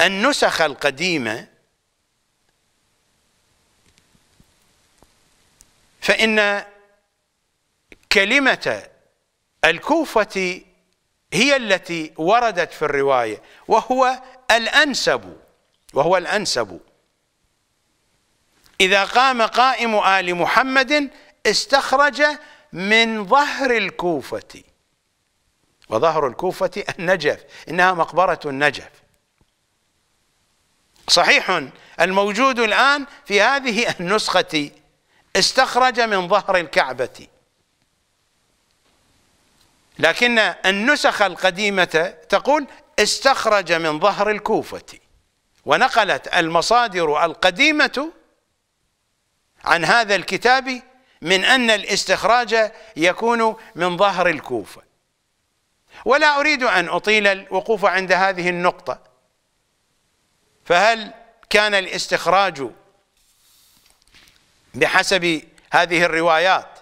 النسخ القديمة فإن كلمة الكوفة هي التي وردت في الرواية وهو الأنسب وهو الأنسب إذا قام قائم آل محمد استخرج من ظهر الكوفة وظهر الكوفة النجف إنها مقبرة النجف صحيح الموجود الآن في هذه النسخة استخرج من ظهر الكعبة لكن النسخ القديمة تقول استخرج من ظهر الكوفة ونقلت المصادر القديمة عن هذا الكتاب من أن الاستخراج يكون من ظهر الكوفة ولا أريد أن أطيل الوقوف عند هذه النقطة فهل كان الاستخراج بحسب هذه الروايات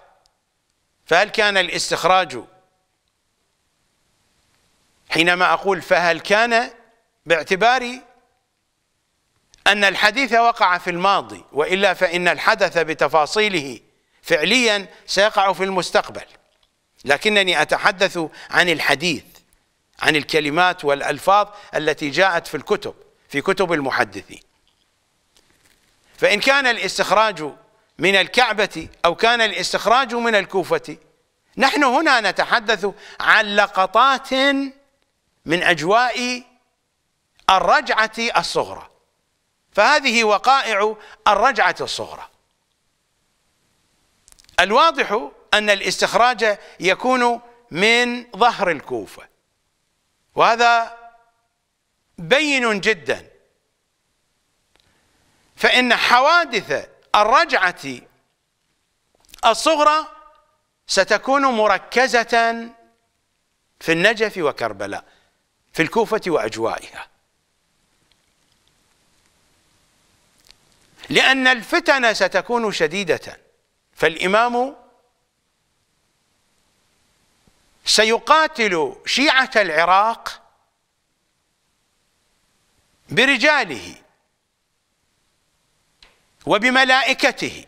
فهل كان الاستخراج حينما أقول فهل كان باعتبار أن الحديث وقع في الماضي وإلا فإن الحدث بتفاصيله فعليا سيقع في المستقبل لكنني أتحدث عن الحديث عن الكلمات والألفاظ التي جاءت في الكتب في كتب المحدثين فإن كان الاستخراج من الكعبة أو كان الاستخراج من الكوفة نحن هنا نتحدث عن لقطات من أجواء الرجعة الصغرى فهذه وقائع الرجعة الصغرى الواضح أن الاستخراج يكون من ظهر الكوفة وهذا بين جدا فإن حوادث الرجعة الصغرى ستكون مركزة في النجف وكربلاء في الكوفة وأجوائها لأن الفتن ستكون شديدة فالإمام سيقاتل شيعة العراق برجاله وبملائكته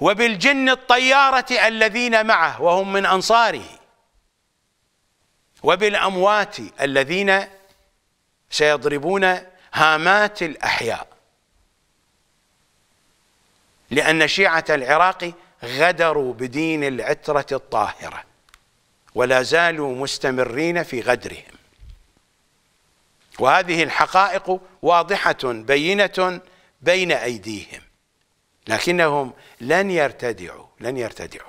وبالجن الطيارة الذين معه وهم من أنصاره وبالأموات الذين سيضربون هامات الأحياء لأن شيعة العراق غدروا بدين العترة الطاهرة ولا زالوا مستمرين في غدرهم وهذه الحقائق واضحة بينة بين أيديهم لكنهم لن يرتدعوا لن يرتدعوا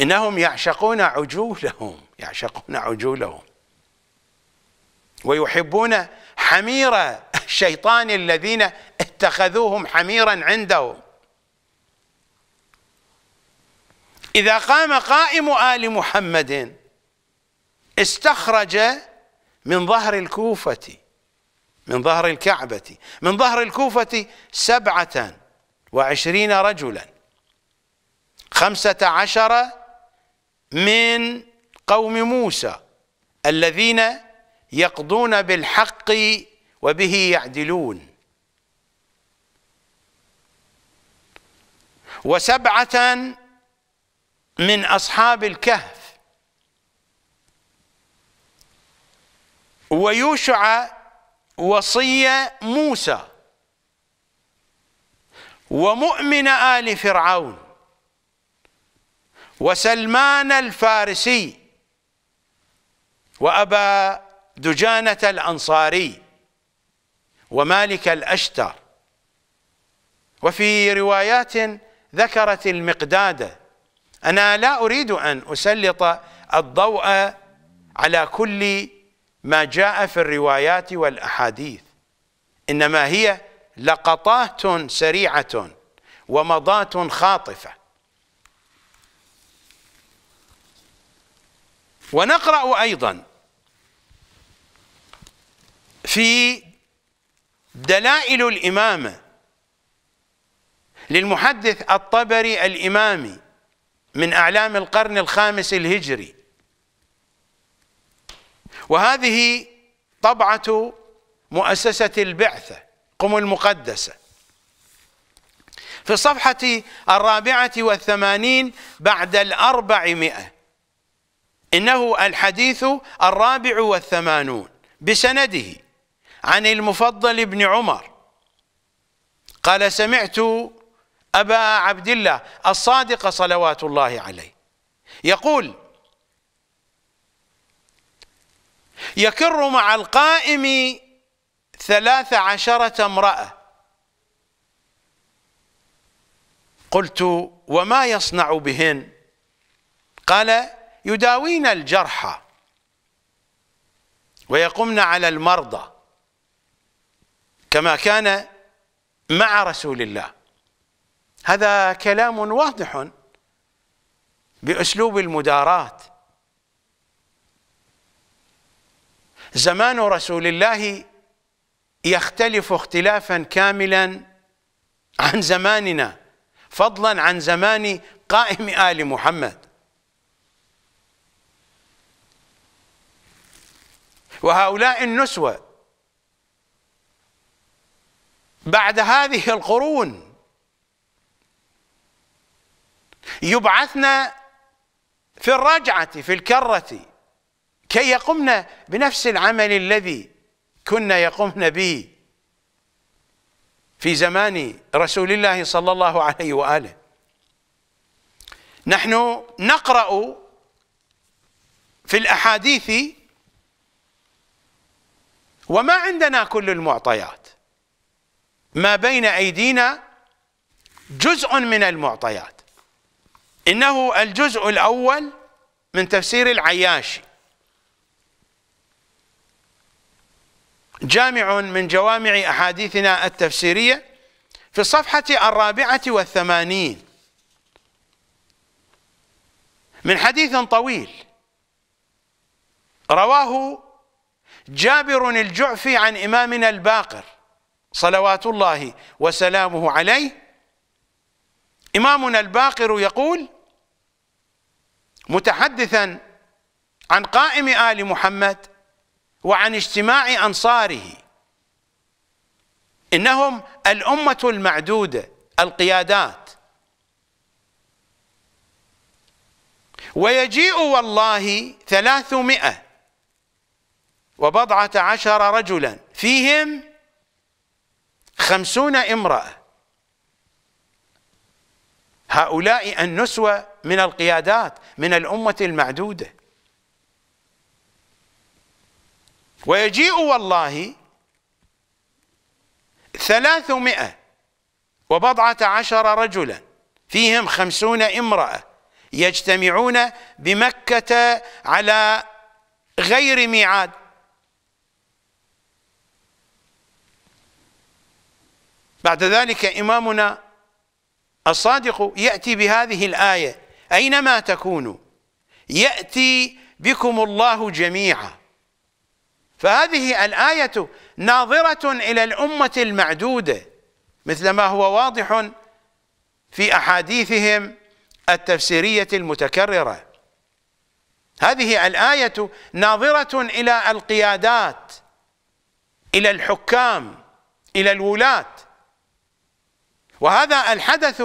إنهم يعشقون عجولهم يعشقون عجولهم ويحبون حمير الشيطان الذين اتخذوهم حميرا عندهم إذا قام قائم آل محمد استخرج من ظهر الكوفة من ظهر الكعبة من ظهر الكوفة سبعة وعشرين رجلا خمسة عشر من قوم موسى الذين يقضون بالحق وبه يعدلون وسبعة من أصحاب الكهف ويوشع وصي موسى ومؤمن آل فرعون وسلمان الفارسي وأبا دجانة الأنصاري ومالك الأشتر وفي روايات ذكرت المقداد أنا لا أريد أن أسلط الضوء على كل ما جاء في الروايات والأحاديث إنما هي لقطات سريعة ومضات خاطفة ونقرأ أيضا في دلائل الإمامة للمحدث الطبري الإمامي من أعلام القرن الخامس الهجري وهذه طبعة مؤسسة البعثة قم المقدسة في الصفحة الرابعة والثمانين بعد الأربعمائة إنه الحديث الرابع والثمانون بسنده عن المفضل بن عمر قال سمعت أبا عبد الله الصادق صلوات الله عليه يقول يكر مع القائم ثلاث عشرة امرأة قلت وما يصنع بهن قال يداوين الجرحى ويقمن على المرضى كما كان مع رسول الله هذا كلام واضح بأسلوب المداراة زمان رسول الله يختلف اختلافا كاملا عن زماننا فضلا عن زمان قائم آل محمد وهؤلاء النسوة بعد هذه القرون يبعثن في الرجعة في الكرة كي يقمن بنفس العمل الذي كنا يقمن به في زمان رسول الله صلى الله عليه وآله نحن نقرأ في الأحاديث وما عندنا كل المعطيات ما بين أيدينا جزء من المعطيات إنه الجزء الأول من تفسير العياشي جامع من جوامع أحاديثنا التفسيرية في الصفحة الرابعة والثمانين من حديث طويل رواه جابر الجعفي عن إمامنا الباقر صلوات الله وسلامه عليه إمامنا الباقر يقول متحدثا عن قائم آل محمد وعن اجتماع أنصاره إنهم الأمة المعدودة القيادات ويجيء والله ثلاثمائة وبضعة عشر رجلا فيهم خمسون امرأة هؤلاء النسوة من القيادات من الأمة المعدودة ويجيء والله ثلاثمائة وبضعة عشر رجلا فيهم خمسون امرأة يجتمعون بمكة على غير ميعاد بعد ذلك إمامنا الصادق يأتي بهذه الآية أينما تكونوا يأتي بكم الله جميعا فهذه الآية ناظرة إلى الأمة المعدودة مثل ما هو واضح في أحاديثهم التفسيرية المتكررة هذه الآية ناظرة إلى القيادات إلى الحكام إلى الولاة وهذا الحدث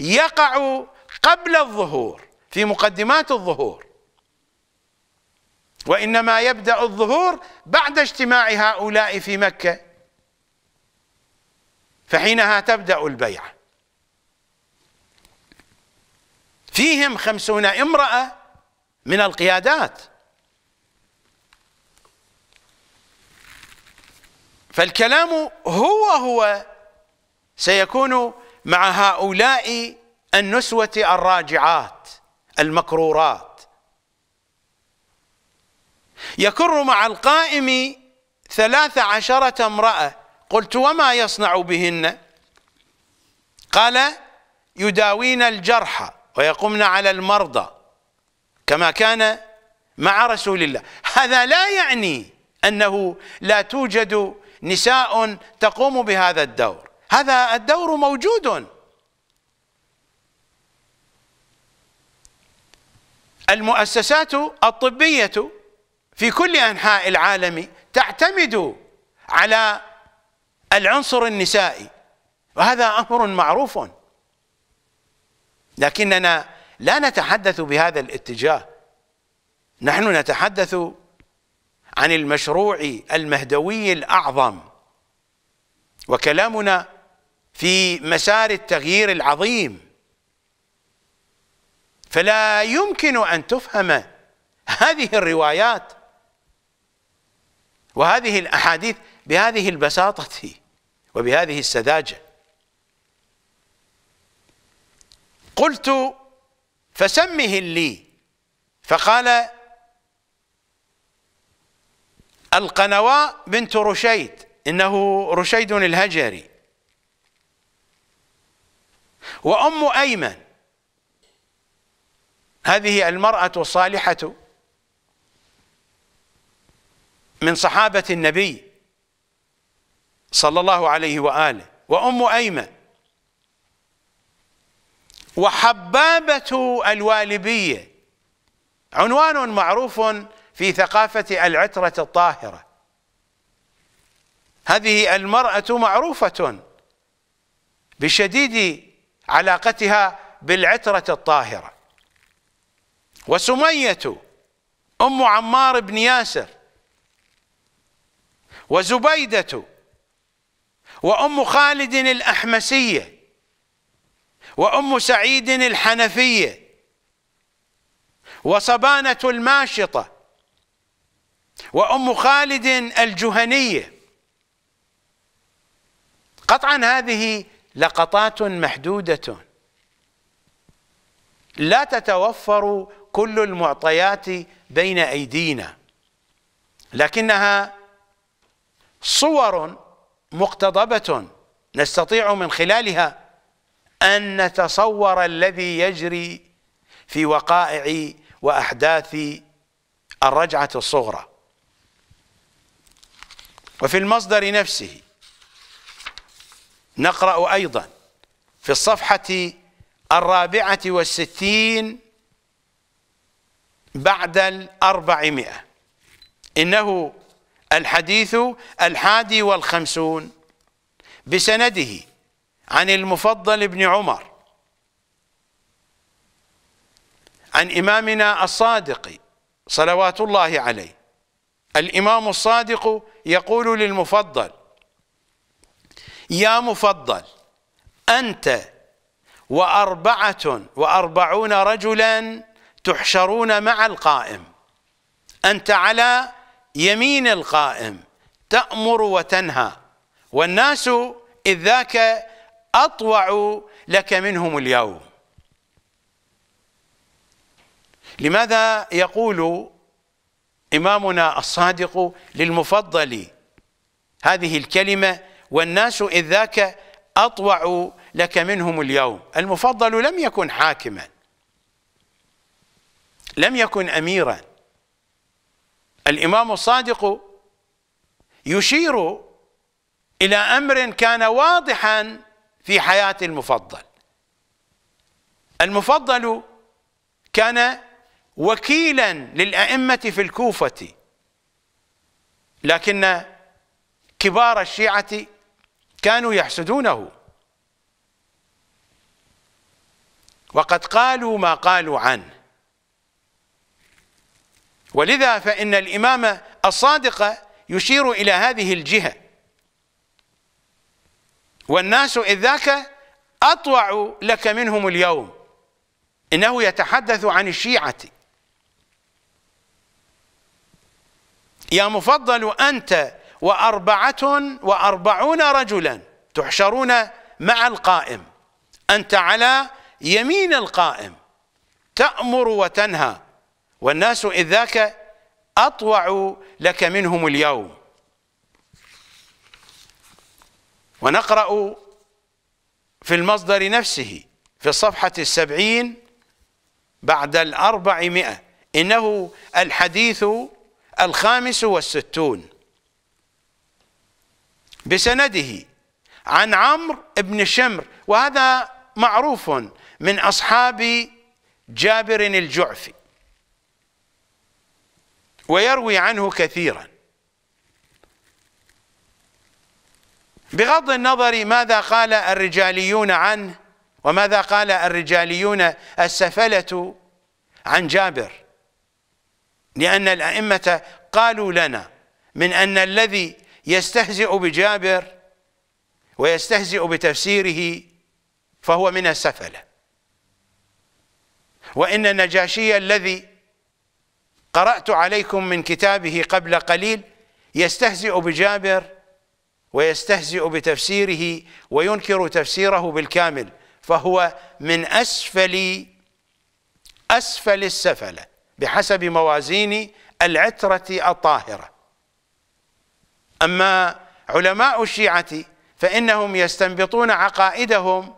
يقع قبل الظهور في مقدمات الظهور وإنما يبدأ الظهور بعد اجتماع هؤلاء في مكة فحينها تبدأ البيعة فيهم خمسون امرأة من القيادات فالكلام هو هو سيكون مع هؤلاء النسوة الراجعات المكرورات يكر مع القائم ثلاث عشرة امرأة قلت وما يصنع بهن قال يداوين الجرحى ويقمن على المرضى كما كان مع رسول الله هذا لا يعني أنه لا توجد نساء تقوم بهذا الدور هذا الدور موجود المؤسسات الطبية في كل أنحاء العالم تعتمد على العنصر النسائي وهذا أمر معروف لكننا لا نتحدث بهذا الاتجاه نحن نتحدث عن المشروع المهدوي الأعظم وكلامنا في مسار التغيير العظيم فلا يمكن ان تفهم هذه الروايات وهذه الاحاديث بهذه البساطه وبهذه السذاجه قلت فسمه لي فقال القنواء بنت رشيد انه رشيد الهجري وأم أيمن هذه المرأة الصالحة من صحابة النبي صلى الله عليه وآله وأم أيمن وحبابة الوالبية عنوان معروف في ثقافة العترة الطاهرة هذه المرأة معروفة بشديد علاقتها بالعترة الطاهرة وسمية أم عمار بن ياسر وزبيدة وأم خالد الأحمسية وأم سعيد الحنفية وصبانة الماشطة وأم خالد الجهنية قطعا هذه لقطات محدودة لا تتوفر كل المعطيات بين أيدينا لكنها صور مقتضبة نستطيع من خلالها أن نتصور الذي يجري في وقائع وأحداث الرجعة الصغرى وفي المصدر نفسه نقرأ أيضا في الصفحة الرابعة والستين بعد الأربعمائة إنه الحديث الحادي والخمسون بسنده عن المفضل بن عمر عن إمامنا الصادق صلوات الله عليه الإمام الصادق يقول للمفضل يا مفضل أنت وأربعة وأربعون رجلا تحشرون مع القائم أنت على يمين القائم تأمر وتنهى والناس إذ ذاك أطوع لك منهم اليوم لماذا يقول إمامنا الصادق للمفضل هذه الكلمة والناس إذ ذاك أطوع لك منهم اليوم المفضل لم يكن حاكما لم يكن أميرا الإمام الصادق يشير إلى أمر كان واضحا في حياة المفضل المفضل كان وكيلا للأئمة في الكوفة لكن كبار الشيعة كانوا يحسدونه وقد قالوا ما قالوا عنه ولذا فإن الإمامة الصادقة يشير إلى هذه الجهة والناس إذ ذاك أطوع لك منهم اليوم إنه يتحدث عن الشيعة يا مفضل أنت وأربعة وأربعون رجلا تحشرون مع القائم أنت على يمين القائم تأمر وتنهى والناس إذ ذاك أطوع لك منهم اليوم ونقرأ في المصدر نفسه في الصفحة السبعين بعد الأربعمائة إنه الحديث الخامس والستون بسنده عن عمرو بن شمر وهذا معروف من أصحاب جابر الجعفي ويروي عنه كثيرا بغض النظر ماذا قال الرجاليون عنه وماذا قال الرجاليون السفلة عن جابر لأن الأئمة قالوا لنا من أن الذي يستهزئ بجابر ويستهزئ بتفسيره فهو من السفله وان النجاشي الذي قرات عليكم من كتابه قبل قليل يستهزئ بجابر ويستهزئ بتفسيره وينكر تفسيره بالكامل فهو من اسفل اسفل السفله بحسب موازين العتره الطاهره أما علماء الشيعة فإنهم يستنبطون عقائدهم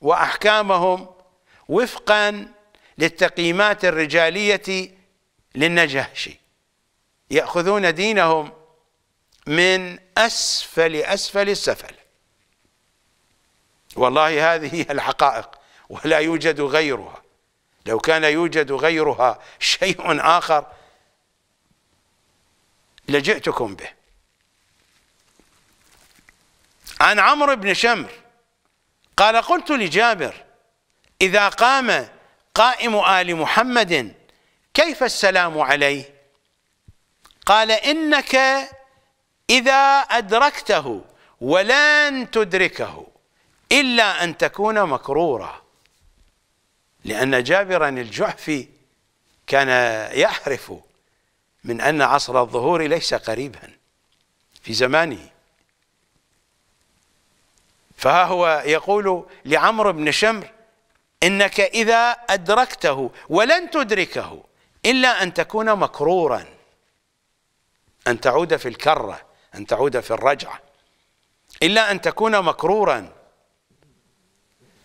وأحكامهم وفقا للتقييمات الرجالية للنجاشي يأخذون دينهم من أسفل أسفل السفل والله هذه هي الحقائق ولا يوجد غيرها لو كان يوجد غيرها شيء آخر لجئتكم به عن عمرو بن شمر قال قلت لجابر إذا قام قائم آل محمد كيف السلام عليه قال إنك إذا أدركته ولن تدركه إلا أن تكون مكرورا لأن جابرا الجحفي كان يحرف من أن عصر الظهور ليس قريبا في زمانه فها هو يقول لعمرو بن شمر إنك إذا أدركته ولن تدركه إلا أن تكون مكرورا أن تعود في الكرة أن تعود في الرجعة إلا أن تكون مكرورا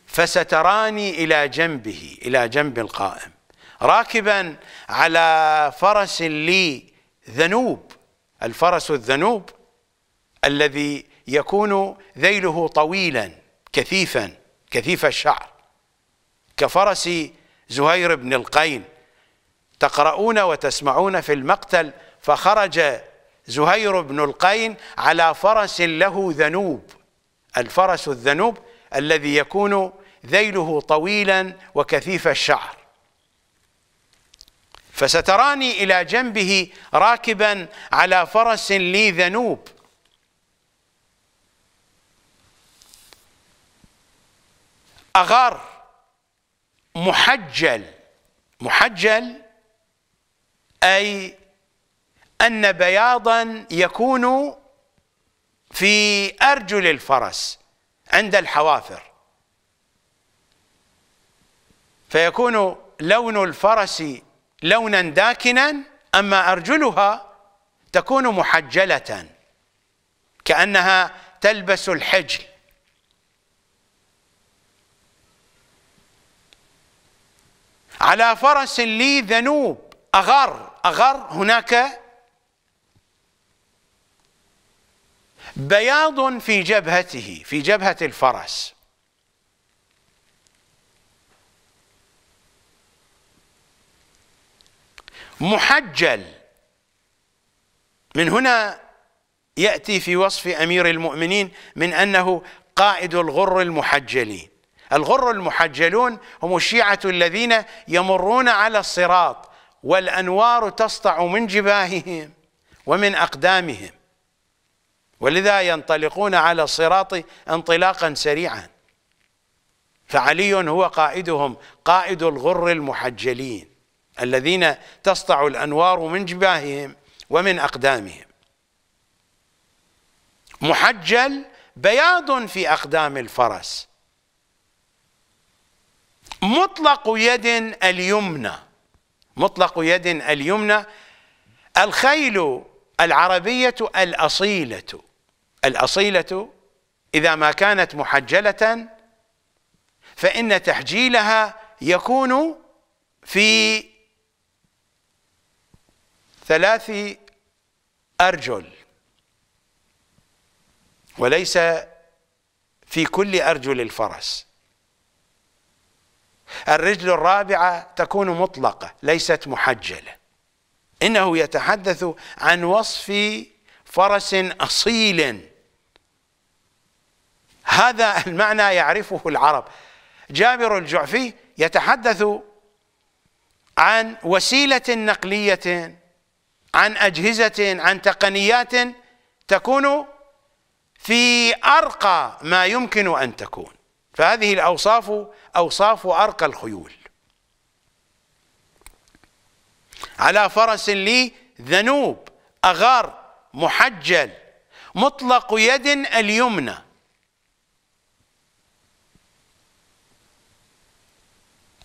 فستراني إلى جنبه إلى جنب القائم راكبا على فرس لي ذنوب الفرس الذنوب الذي يكون ذيله طويلا كثيفا كثيف الشعر كفرس زهير بن القين تقرؤون وتسمعون في المقتل فخرج زهير بن القين على فرس له ذنوب الفرس الذنوب الذي يكون ذيله طويلا وكثيف الشعر فستراني إلى جنبه راكبا على فرس لي ذنوب أغار محجل محجل أي أن بياضا يكون في أرجل الفرس عند الحوافر فيكون لون الفرس لونا داكنا أما أرجلها تكون محجلة كأنها تلبس الحجل على فرس لي ذنوب أغر أغر هناك بياض في جبهته في جبهة الفرس محجل من هنا يأتي في وصف أمير المؤمنين من أنه قائد الغر المحجلين الغر المحجلون هم الشيعة الذين يمرون على الصراط والأنوار تسطع من جباههم ومن أقدامهم ولذا ينطلقون على الصراط انطلاقا سريعا فعلي هو قائدهم قائد الغر المحجلين الذين تسطع الأنوار من جباههم ومن أقدامهم محجل بياض في أقدام الفرس مطلق يد اليمنى مطلق يد اليمنى الخيل العربية الأصيلة الأصيلة إذا ما كانت محجلة فإن تحجيلها يكون في ثلاث أرجل وليس في كل أرجل الفرس الرجل الرابعة تكون مطلقة ليست محجلة إنه يتحدث عن وصف فرس أصيل هذا المعنى يعرفه العرب جابر الجعفي يتحدث عن وسيلة نقلية عن أجهزة عن تقنيات تكون في أرقى ما يمكن أن تكون فهذه الأوصاف أوصاف أرقى الخيول على فرس لي ذنوب أغار محجل مطلق يد اليمنى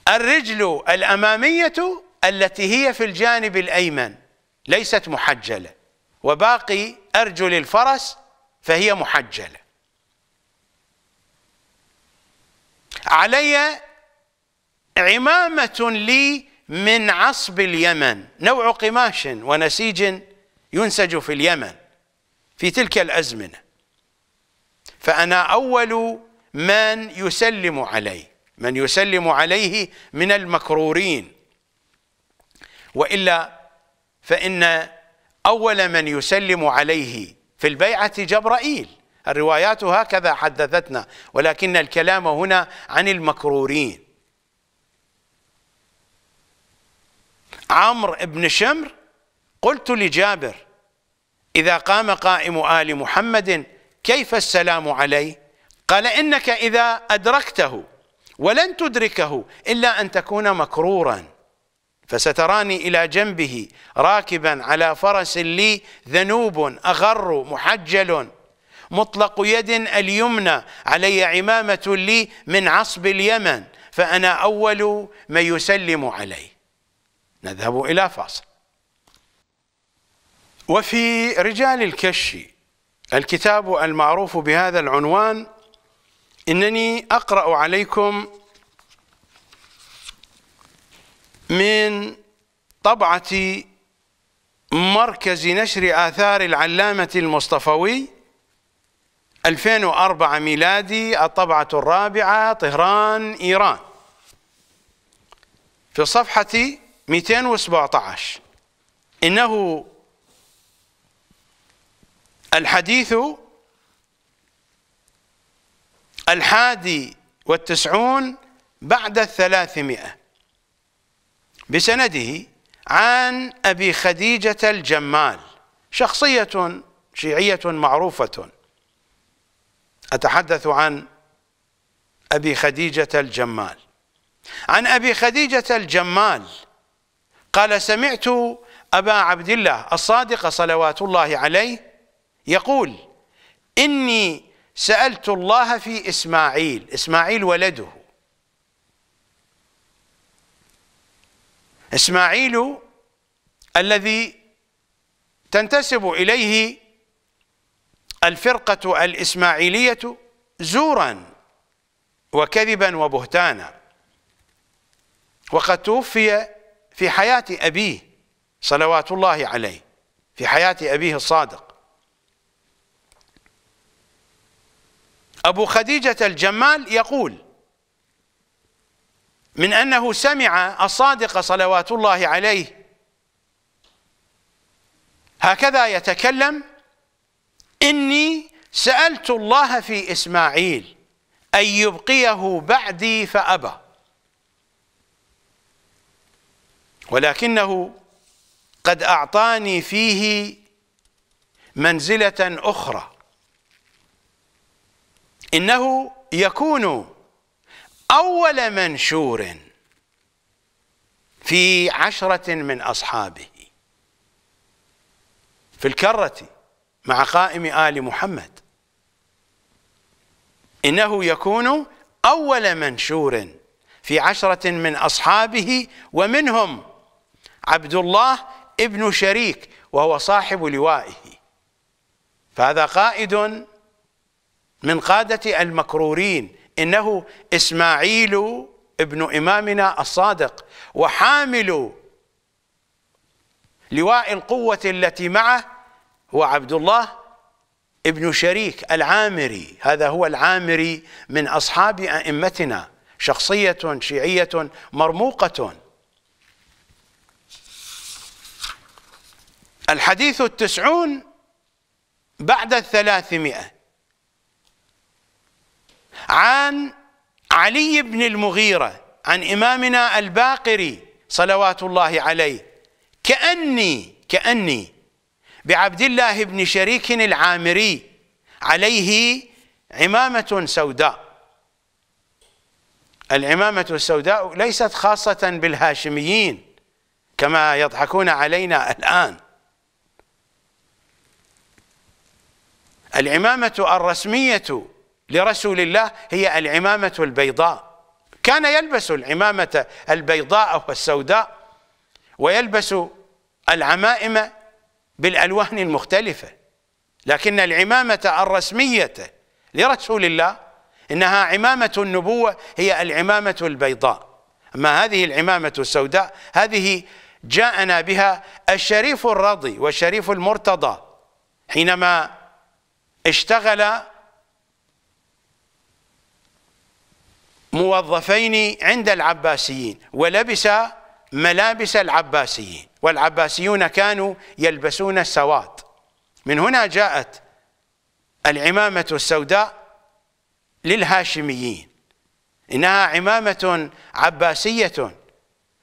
الرجل الأمامية التي هي في الجانب الأيمن ليست محجلة وباقي أرجل الفرس فهي محجلة علي عمامة لي من عصب اليمن نوع قماش ونسيج ينسج في اليمن في تلك الأزمنة فأنا أول من يسلم عليه من يسلم عليه من المكرورين وإلا فإن أول من يسلم عليه في البيعة جبرائيل الروايات هكذا حدثتنا ولكن الكلام هنا عن المكرورين عمرو بن شمر قلت لجابر إذا قام قائم آل محمد كيف السلام عليه قال إنك إذا أدركته ولن تدركه إلا أن تكون مكرورا فستراني إلى جنبه راكبا على فرس لي ذنوب أغر محجل مطلق يد اليمنى علي عمامة لي من عصب اليمن فأنا أول من يسلم علي نذهب إلى فاصل وفي رجال الكشي الكتاب المعروف بهذا العنوان إنني أقرأ عليكم من طبعة مركز نشر آثار العلامة المصطفوي 2004 ميلادي الطبعة الرابعة طهران إيران في صفحة 217 إنه الحديث الحادي والتسعون بعد الثلاثمائة بسنده عن أبي خديجة الجمال شخصية شيعية معروفة أتحدث عن أبي خديجة الجمال عن أبي خديجة الجمال قال سمعت أبا عبد الله الصادق صلوات الله عليه يقول إني سألت الله في إسماعيل إسماعيل ولده إسماعيل الذي تنتسب إليه الفرقة الإسماعيلية زورا وكذبا وبهتانا وقد توفي في حياة أبيه صلوات الله عليه في حياة أبيه الصادق أبو خديجة الجمال يقول من أنه سمع الصادق صلوات الله عليه هكذا يتكلم إني سألت الله في إسماعيل أن يبقيه بعدي فأبى ولكنه قد أعطاني فيه منزلة أخرى إنه يكون أول منشور في عشرة من أصحابه في الكرة مع قائم آل محمد إنه يكون أول منشور في عشرة من أصحابه ومنهم عبد الله ابن شريك وهو صاحب لوائه فهذا قائد من قادة المكرورين إنه إسماعيل ابن إمامنا الصادق وحامل لواء القوة التي معه هو عبد الله ابن شريك العامري هذا هو العامري من أصحاب أئمتنا شخصية شيعية مرموقة الحديث التسعون بعد الثلاثمائة عن علي بن المغيرة عن إمامنا الباقري صلوات الله عليه كأني كأني بعبد الله بن شريك العامري عليه عمامة سوداء العمامة السوداء ليست خاصة بالهاشميين كما يضحكون علينا الآن العمامة الرسمية لرسول الله هي العمامة البيضاء كان يلبس العمامة البيضاء والسوداء ويلبس العمائم بالألوان المختلفة لكن العمامة الرسمية لرسول الله إنها عمامة النبوة هي العمامة البيضاء أما هذه العمامة السوداء هذه جاءنا بها الشريف الرضي والشريف المرتضى حينما اشتغل موظفين عند العباسيين ولبس ملابس العباسيين والعباسيون كانوا يلبسون السواد من هنا جاءت العمامة السوداء للهاشميين إنها عمامة عباسية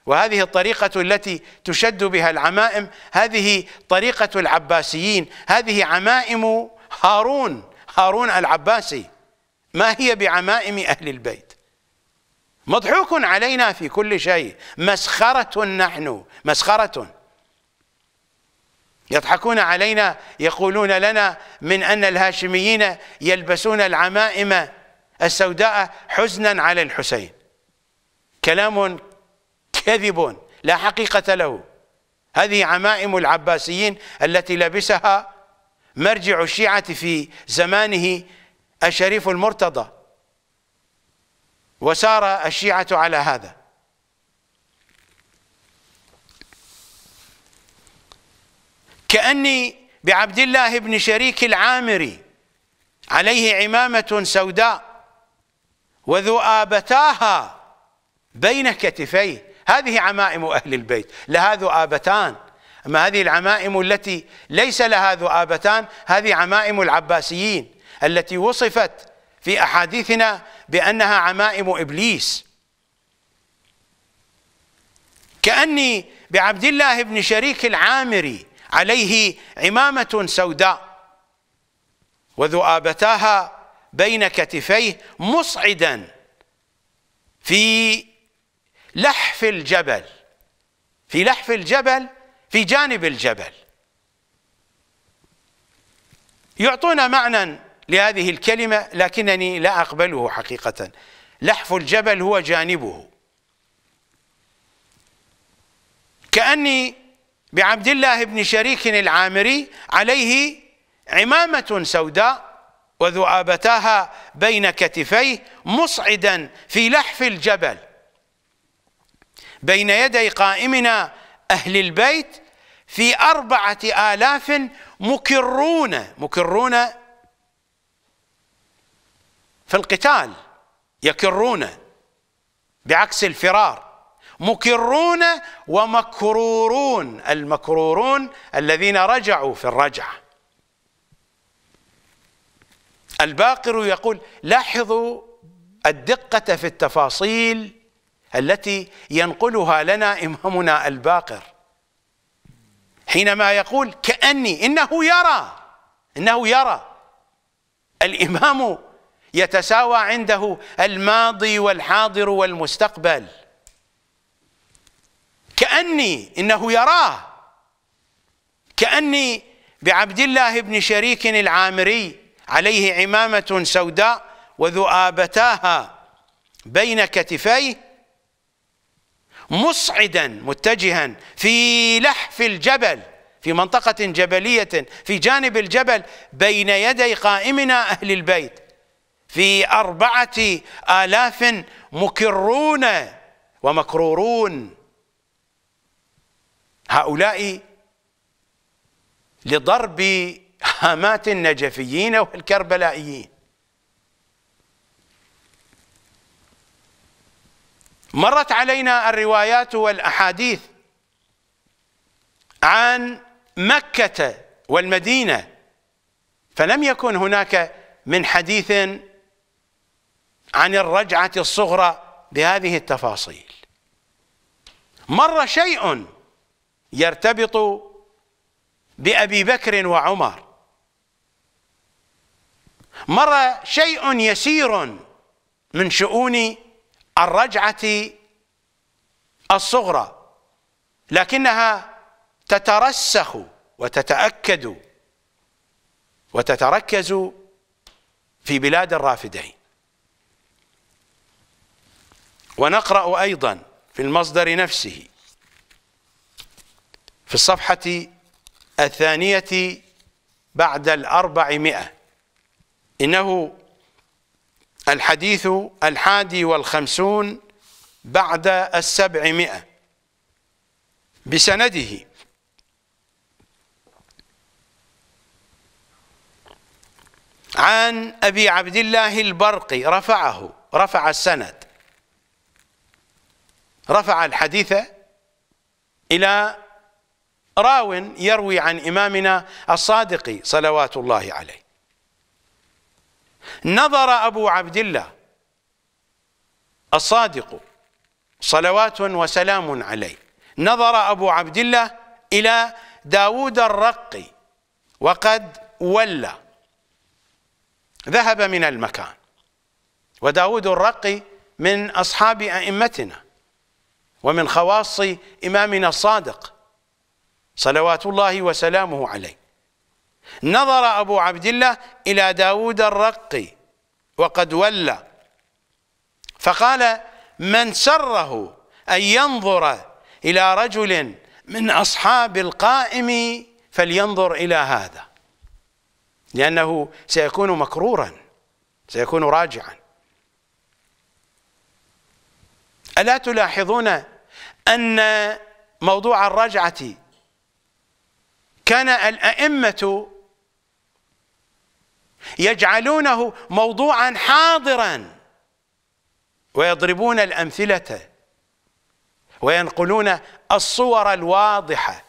وهذه الطريقة التي تشد بها العمائم هذه طريقة العباسيين هذه عمائم هارون هارون العباسي ما هي بعمائم أهل البيت مضحوك علينا في كل شيء مسخرة نحن مسخرة يضحكون علينا يقولون لنا من أن الهاشميين يلبسون العمائم السوداء حزنا على الحسين كلام كذب لا حقيقة له هذه عمائم العباسيين التي لبسها مرجع الشيعة في زمانه الشريف المرتضى وسار الشيعة على هذا كأني بعبد الله بن شريك العامري عليه عمامة سوداء وذؤابتاها بين كتفيه هذه عمائم أهل البيت لها ذؤابتان أما هذه العمائم التي ليس لها ذؤابتان هذه عمائم العباسيين التي وصفت في أحاديثنا بأنها عمائم إبليس كأني بعبد الله بن شريك العامري عليه عمامة سوداء وذؤابتاها بين كتفيه مصعدا في لحف الجبل في لحف الجبل في جانب الجبل يعطونا معنى لهذه الكلمة لكنني لا أقبله حقيقة لحف الجبل هو جانبه كأني بعبد الله بن شريك العامري عليه عمامة سوداء وذؤابتاها بين كتفيه مصعدا في لحف الجبل بين يدي قائمنا أهل البيت في أربعة آلاف مكرون مكرون في القتال يكرون بعكس الفرار مكرون ومكرورون المكرورون الذين رجعوا في الرجعه الباقر يقول لاحظوا الدقة في التفاصيل التي ينقلها لنا إمامنا الباقر حينما يقول كأني إنه يرى إنه يرى الإمام يتساوى عنده الماضي والحاضر والمستقبل كأني إنه يراه كأني بعبد الله بن شريك العامري عليه عمامة سوداء وذؤابتاها بين كتفيه مصعدا متجها في لحف الجبل في منطقة جبلية في جانب الجبل بين يدي قائمنا أهل البيت في أربعة آلاف مكرون ومكرورون هؤلاء لضرب هامات النجفيين والكربلائيين مرت علينا الروايات والأحاديث عن مكة والمدينة فلم يكن هناك من حديث عن الرجعة الصغرى بهذه التفاصيل مر شيء يرتبط بأبي بكر وعمر مر شيء يسير من شؤون الرجعة الصغرى لكنها تترسخ وتتأكد وتتركز في بلاد الرافدين ونقرأ أيضا في المصدر نفسه في الصفحة الثانية بعد الأربعمائة إنه الحديث الحادي والخمسون بعد السبعمائة بسنده عن أبي عبد الله البرقي رفعه رفع السند رفع الحديث إلى راو يروي عن إمامنا الصادق صلوات الله عليه نظر أبو عبد الله الصادق صلوات وسلام عليه نظر أبو عبد الله إلى داود الرقي وقد ولى ذهب من المكان وداود الرقي من أصحاب أئمتنا ومن خواص إمامنا الصادق صلوات الله وسلامه عليه نظر أبو عبد الله إلى داود الرقي وقد ولى فقال من سره أن ينظر إلى رجل من أصحاب القائم فلينظر إلى هذا لأنه سيكون مكرورا سيكون راجعا ألا تلاحظون أن موضوع الرجعة كان الأئمة يجعلونه موضوعا حاضرا ويضربون الأمثلة وينقلون الصور الواضحة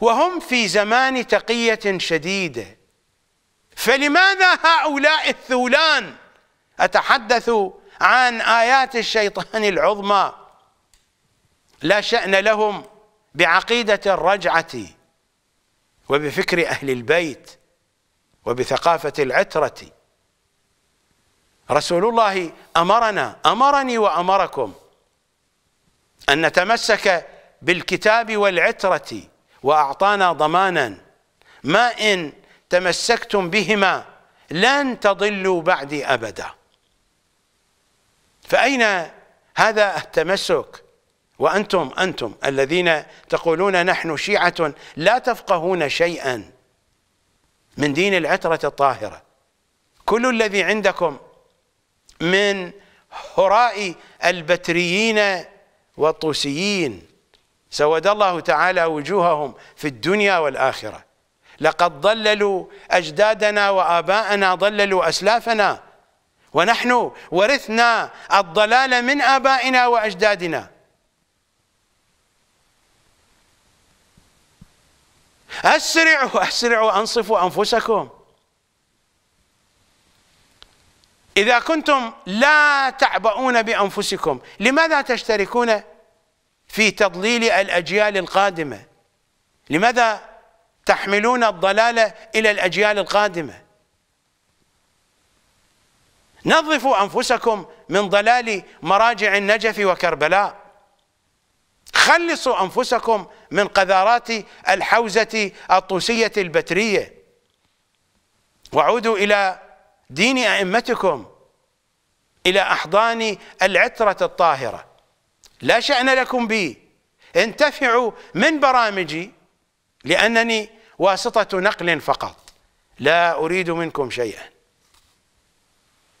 وهم في زمان تقية شديدة فلماذا هؤلاء الثولان أتحدث عن آيات الشيطان العظمى لا شأن لهم بعقيدة الرجعة وبفكر أهل البيت وبثقافة العترة رسول الله أمرنا أمرني وأمركم أن نتمسك بالكتاب والعترة وأعطانا ضمانا ما إن تمسكتم بهما لن تضلوا بعدي أبداً فأين هذا التمسك وأنتم أنتم الذين تقولون نحن شيعة لا تفقهون شيئا من دين العترة الطاهرة كل الذي عندكم من هراء البتريين والطوسيين سود الله تعالى وجوههم في الدنيا والآخرة لقد ضللوا أجدادنا وآباءنا ضللوا أسلافنا ونحن ورثنا الضلال من آبائنا وأجدادنا أسرعوا أسرعوا أنصفوا أنفسكم إذا كنتم لا تعبؤون بأنفسكم لماذا تشتركون في تضليل الأجيال القادمة لماذا تحملون الضلال إلى الأجيال القادمة نظفوا أنفسكم من ضلال مراجع النجف وكربلاء خلصوا أنفسكم من قذارات الحوزة الطوسية البترية وعودوا إلى دين أئمتكم إلى أحضان العترة الطاهرة لا شأن لكم بي انتفعوا من برامجي لأنني واسطة نقل فقط لا أريد منكم شيئا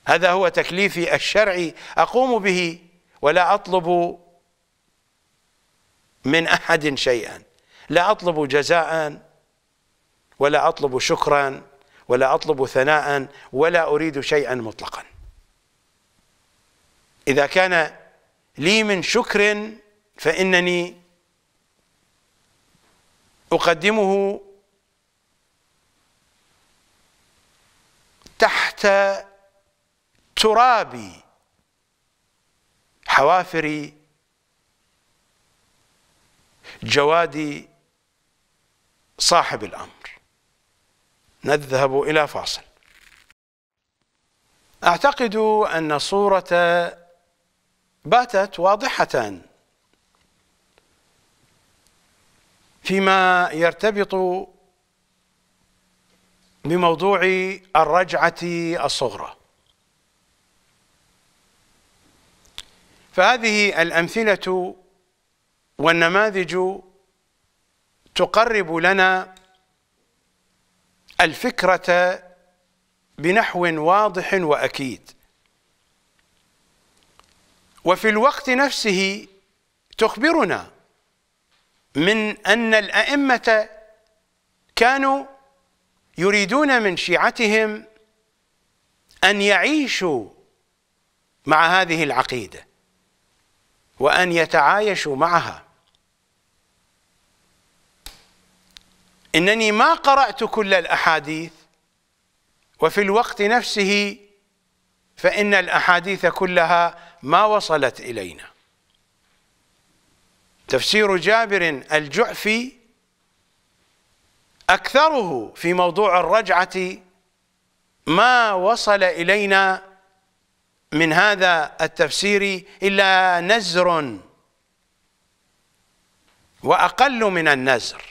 هذا هو تكليفي الشرعي اقوم به ولا اطلب من احد شيئا لا اطلب جزاء ولا اطلب شكرا ولا اطلب ثناء ولا اريد شيئا مطلقا اذا كان لي من شكر فانني اقدمه تحت ترابي حوافر جواد صاحب الأمر نذهب إلى فاصل أعتقد أن الصورة باتت واضحة فيما يرتبط بموضوع الرجعة الصغرى فهذه الأمثلة والنماذج تقرب لنا الفكرة بنحو واضح وأكيد وفي الوقت نفسه تخبرنا من أن الأئمة كانوا يريدون من شيعتهم أن يعيشوا مع هذه العقيده وأن يتعايشوا معها إنني ما قرأت كل الأحاديث وفي الوقت نفسه فإن الأحاديث كلها ما وصلت إلينا تفسير جابر الجعفي أكثره في موضوع الرجعة ما وصل إلينا من هذا التفسير إلا نزر وأقل من النزر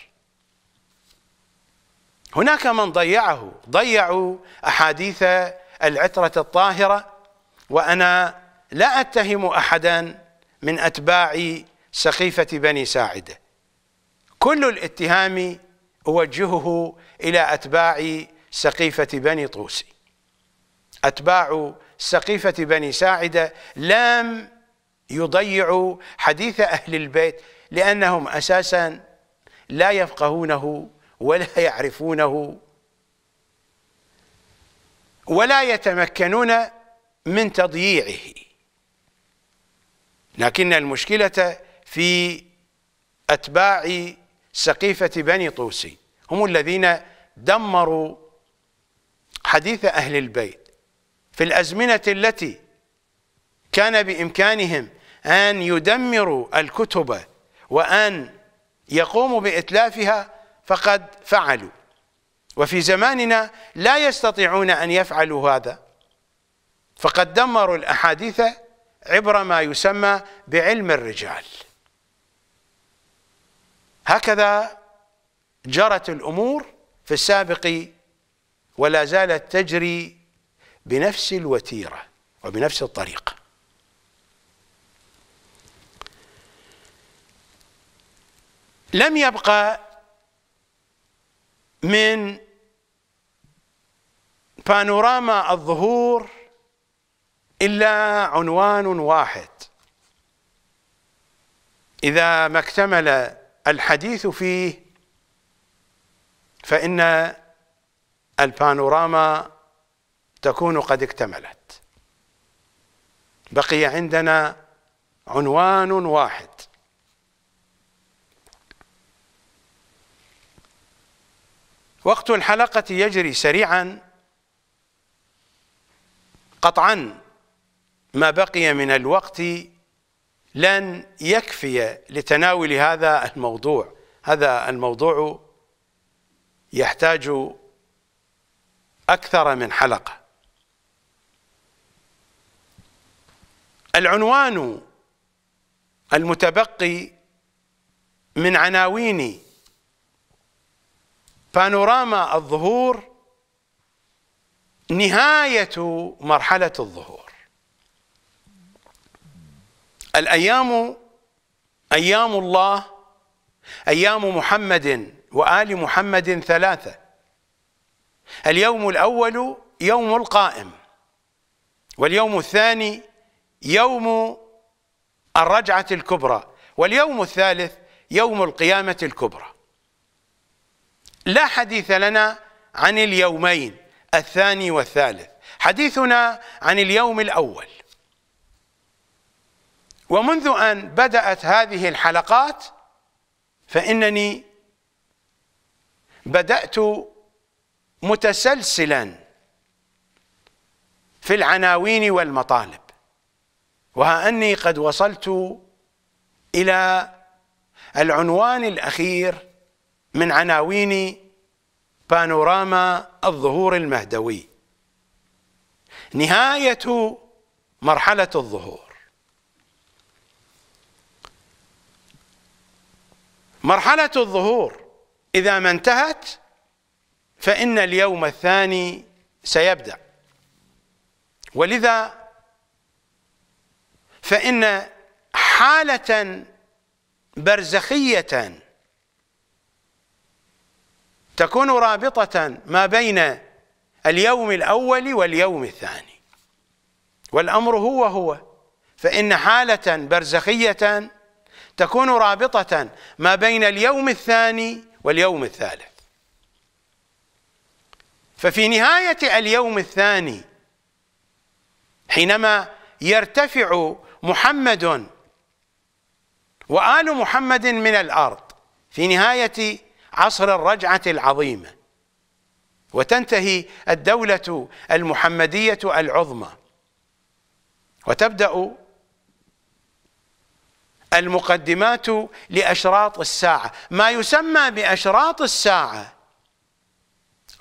هناك من ضيعه ضيعوا أحاديث العترة الطاهرة وأنا لا أتهم أحدا من أتباع سقيفة بني ساعدة كل الاتهام أوجهه إلى أتباع سقيفة بني طوسي أتباع سقيفة بني ساعدة لم يضيعوا حديث أهل البيت لأنهم أساسا لا يفقهونه ولا يعرفونه ولا يتمكنون من تضييعه لكن المشكلة في أتباع سقيفة بني طوسي هم الذين دمروا حديث أهل البيت في الأزمنة التي كان بإمكانهم أن يدمروا الكتب وأن يقوموا بإتلافها فقد فعلوا وفي زماننا لا يستطيعون أن يفعلوا هذا فقد دمروا الأحاديث عبر ما يسمى بعلم الرجال هكذا جرت الأمور في السابق ولا زالت تجري بنفس الوتيرة وبنفس الطريقة لم يبقى من بانوراما الظهور إلا عنوان واحد إذا ما اكتمل الحديث فيه فإن البانوراما تكون قد اكتملت بقي عندنا عنوان واحد وقت الحلقة يجري سريعا قطعا ما بقي من الوقت لن يكفي لتناول هذا الموضوع هذا الموضوع يحتاج أكثر من حلقة العنوان المتبقي من عناوين بانوراما الظهور نهاية مرحلة الظهور الأيام أيام الله أيام محمد وآل محمد ثلاثة اليوم الأول يوم القائم واليوم الثاني يوم الرجعة الكبرى واليوم الثالث يوم القيامة الكبرى لا حديث لنا عن اليومين الثاني والثالث حديثنا عن اليوم الأول ومنذ أن بدأت هذه الحلقات فإنني بدأت متسلسلا في العناوين والمطالب وها اني قد وصلت الى العنوان الاخير من عناوين بانوراما الظهور المهدوي نهايه مرحله الظهور مرحله الظهور اذا ما انتهت فان اليوم الثاني سيبدا ولذا فإن حالة برزخية تكون رابطة ما بين اليوم الأول واليوم الثاني والأمر هو هو فإن حالة برزخية تكون رابطة ما بين اليوم الثاني واليوم الثالث ففي نهاية اليوم الثاني حينما يرتفع محمد وآل محمد من الأرض في نهاية عصر الرجعة العظيمة وتنتهي الدولة المحمدية العظمى وتبدأ المقدمات لأشراط الساعة ما يسمى بأشراط الساعة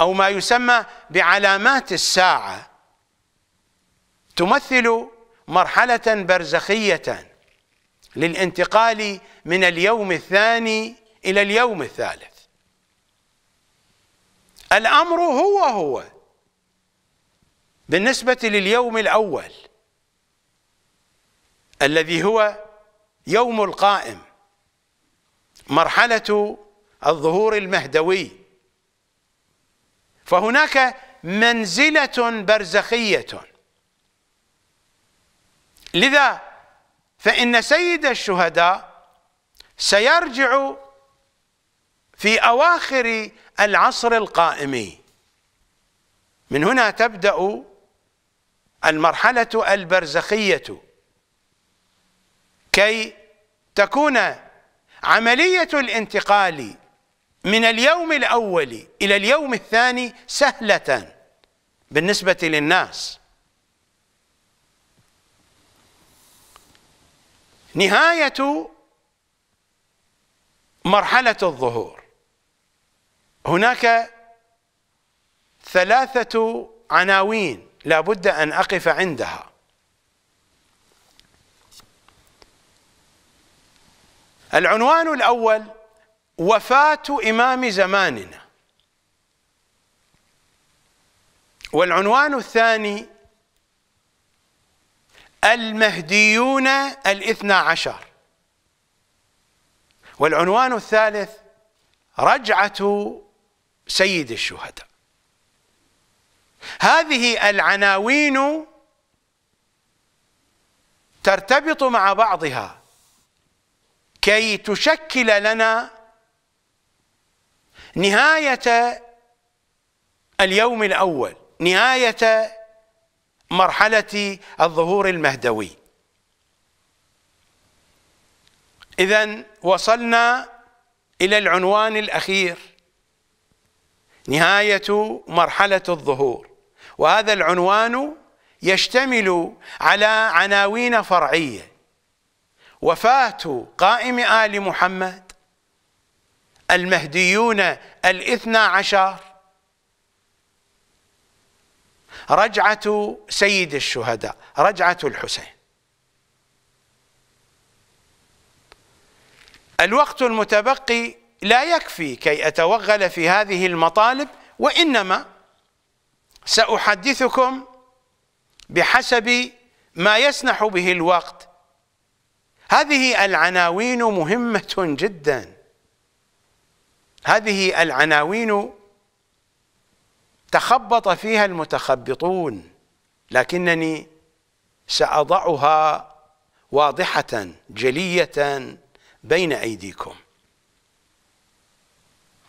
أو ما يسمى بعلامات الساعة تمثل مرحلة برزخية للانتقال من اليوم الثاني إلى اليوم الثالث الأمر هو هو بالنسبة لليوم الأول الذي هو يوم القائم مرحلة الظهور المهدوي فهناك منزلة برزخية لذا فإن سيد الشهداء سيرجع في أواخر العصر القائم من هنا تبدأ المرحلة البرزخية كي تكون عملية الانتقال من اليوم الأول إلى اليوم الثاني سهلة بالنسبة للناس نهاية مرحلة الظهور هناك ثلاثة عناوين لا بد أن أقف عندها العنوان الأول وفاة إمام زماننا والعنوان الثاني المهديون الاثنى عشر والعنوان الثالث رجعة سيد الشهداء هذه العناوين ترتبط مع بعضها كي تشكل لنا نهاية اليوم الأول نهاية مرحلة الظهور المهدوي إذا وصلنا إلى العنوان الأخير نهاية مرحلة الظهور وهذا العنوان يشتمل على عناوين فرعية وفاة قائم آل محمد المهديون الاثنى عشر رجعة سيد الشهداء رجعة الحسين الوقت المتبقي لا يكفي كي أتوغل في هذه المطالب وإنما سأحدثكم بحسب ما يسنح به الوقت هذه العناوين مهمة جدا هذه العناوين تخبط فيها المتخبطون لكنني سأضعها واضحة جلية بين أيديكم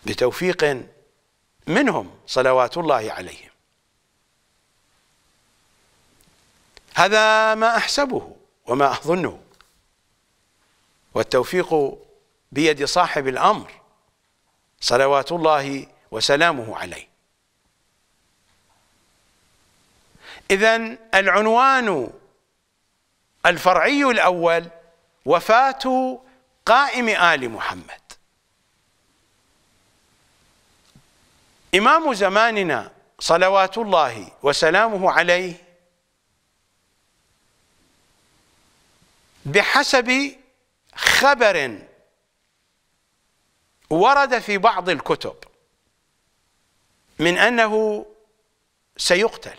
بتوفيق منهم صلوات الله عليهم هذا ما أحسبه وما أظنه والتوفيق بيد صاحب الأمر صلوات الله وسلامه عليه اذا العنوان الفرعي الاول وفاه قائم ال محمد امام زماننا صلوات الله وسلامه عليه بحسب خبر ورد في بعض الكتب من انه سيقتل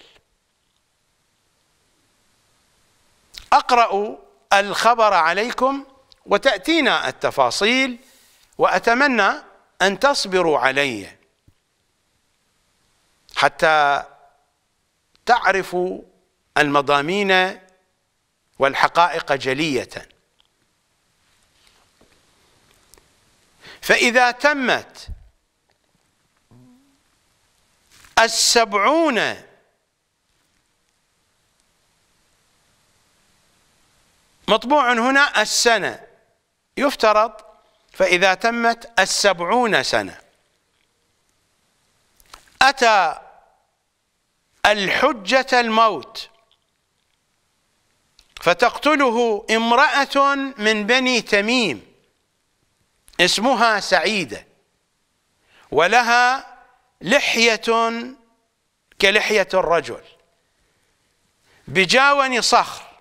اقرا الخبر عليكم وتاتينا التفاصيل واتمنى ان تصبروا علي حتى تعرفوا المضامين والحقائق جليه فاذا تمت السبعون مطبوع هنا السنة يفترض فإذا تمت السبعون سنة أتى الحجة الموت فتقتله امرأة من بني تميم اسمها سعيدة ولها لحية كلحية الرجل بجاون صخر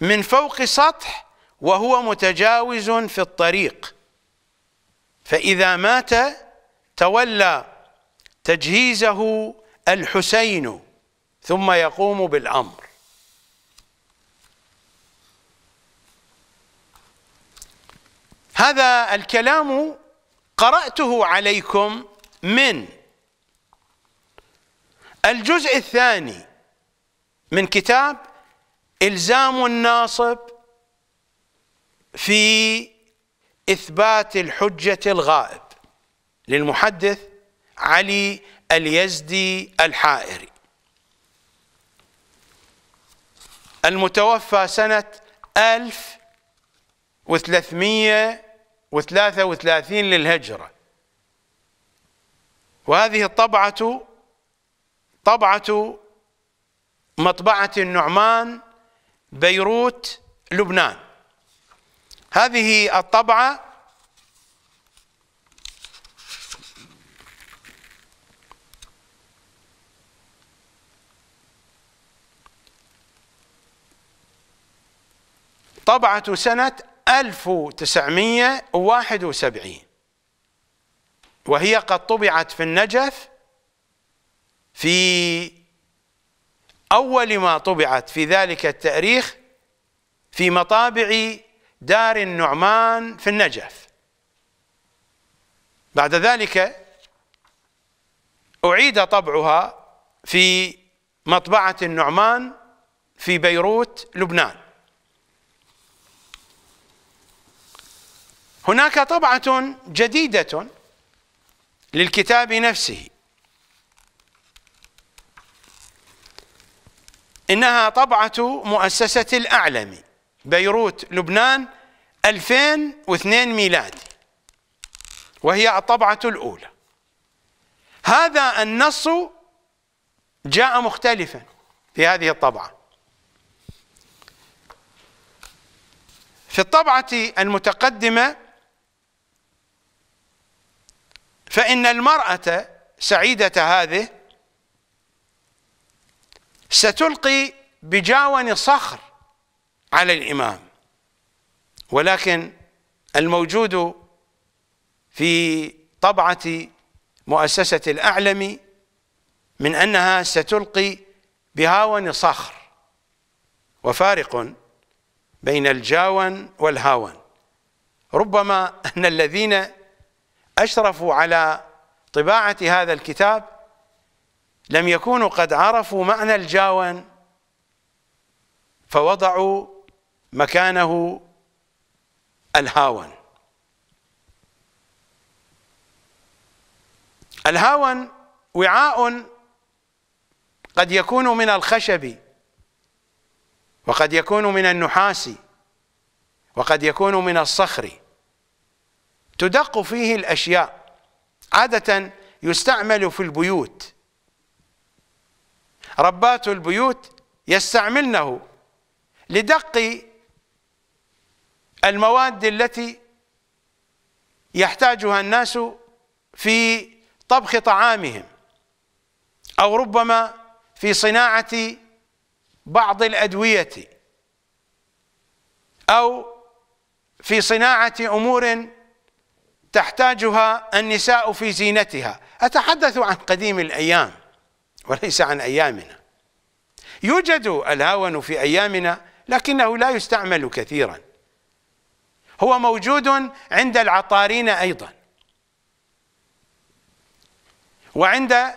من فوق سطح وهو متجاوز في الطريق فإذا مات تولى تجهيزه الحسين ثم يقوم بالأمر هذا الكلام قرأته عليكم من الجزء الثاني من كتاب إلزام الناصب في إثبات الحجة الغائب للمحدث علي اليزدي الحائري المتوفى سنة 1333 للهجرة وهذه الطبعة طبعة مطبعة النعمان بيروت لبنان هذه الطبعة طبعة سنة 1971 وهي قد طبعت في النجف في أول ما طبعت في ذلك التاريخ في مطابع دار النعمان في النجف بعد ذلك أعيد طبعها في مطبعة النعمان في بيروت لبنان هناك طبعة جديدة للكتاب نفسه إنها طبعة مؤسسة الأعلمي بيروت لبنان 2002 ميلادي وهي الطبعة الأولى هذا النص جاء مختلفا في هذه الطبعة في الطبعة المتقدمة فإن المرأة سعيدة هذه ستلقي بجاون صخر على الإمام ولكن الموجود في طبعة مؤسسة الأعلم من أنها ستلقي بهاون صخر وفارق بين الجاون والهاون ربما أن الذين أشرفوا على طباعة هذا الكتاب لم يكونوا قد عرفوا معنى الجاون فوضعوا مكانه الهاون الهاون وعاء قد يكون من الخشب وقد يكون من النحاس وقد يكون من الصخر تدق فيه الأشياء عادة يستعمل في البيوت ربات البيوت يستعملنه لدق المواد التي يحتاجها الناس في طبخ طعامهم او ربما في صناعه بعض الادويه او في صناعه امور تحتاجها النساء في زينتها اتحدث عن قديم الايام وليس عن أيامنا يوجد الهاون في أيامنا لكنه لا يستعمل كثيرا هو موجود عند العطارين أيضا وعند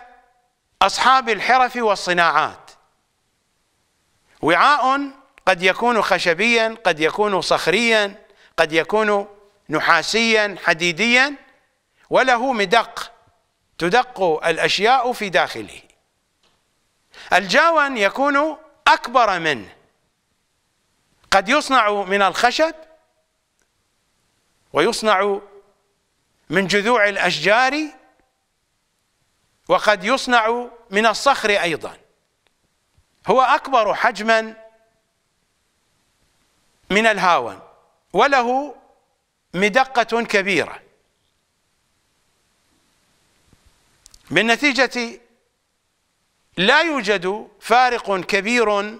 أصحاب الحرف والصناعات وعاء قد يكون خشبيا قد يكون صخريا قد يكون نحاسيا حديديا وله مدق تدق الأشياء في داخله الجاون يكون أكبر منه قد يصنع من الخشب ويصنع من جذوع الأشجار وقد يصنع من الصخر أيضا هو أكبر حجما من الهاون وله مدقة كبيرة بالنتيجة لا يوجد فارق كبير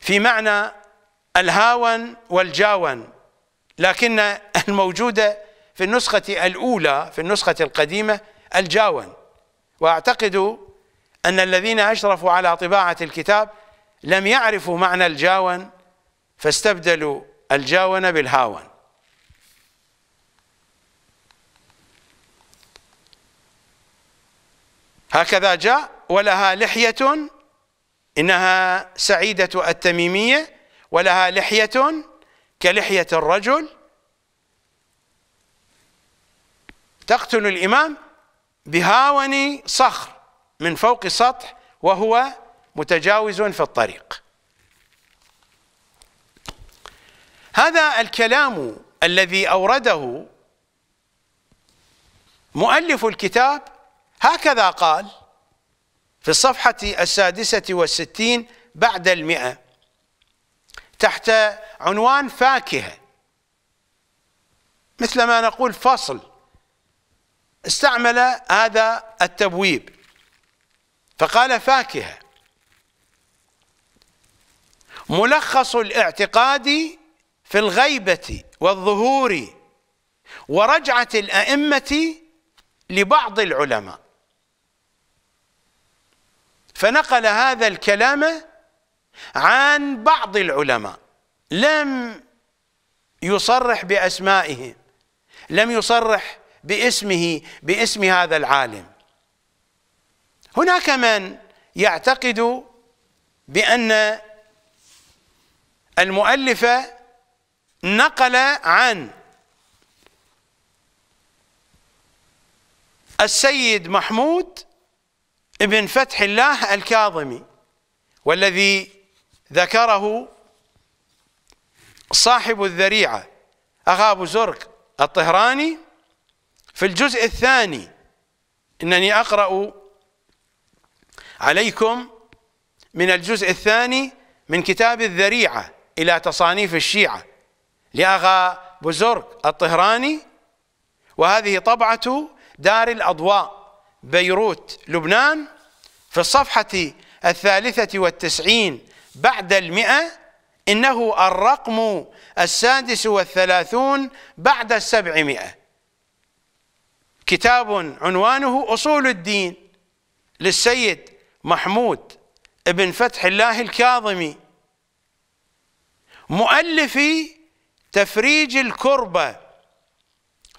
في معنى الهاون والجاون لكن الموجودة في النسخة الأولى في النسخة القديمة الجاون وأعتقد أن الذين أشرفوا على طباعة الكتاب لم يعرفوا معنى الجاون فاستبدلوا الجاون بالهاون هكذا جاء ولها لحية إنها سعيدة التميمية ولها لحية كلحية الرجل تقتل الإمام بهاون صخر من فوق سطح وهو متجاوز في الطريق هذا الكلام الذي أورده مؤلف الكتاب هكذا قال في الصفحة السادسة والستين بعد المئة تحت عنوان فاكهة مثلما نقول فصل استعمل هذا التبويب فقال فاكهة ملخص الاعتقاد في الغيبة والظهور ورجعة الأئمة لبعض العلماء فنقل هذا الكلام عن بعض العلماء لم يصرح بأسمائه لم يصرح باسمه باسم هذا العالم هناك من يعتقد بأن المؤلف نقل عن السيد محمود ابن فتح الله الكاظمي والذي ذكره صاحب الذريعة أغاب زرق الطهراني في الجزء الثاني إنني أقرأ عليكم من الجزء الثاني من كتاب الذريعة إلى تصانيف الشيعة لأغا بزرق الطهراني وهذه طبعة دار الأضواء بيروت لبنان في الصفحة الثالثة والتسعين بعد المئة إنه الرقم السادس والثلاثون بعد السبعمائة كتاب عنوانه أصول الدين للسيد محمود ابن فتح الله الكاظمي مؤلف تفريج الكربة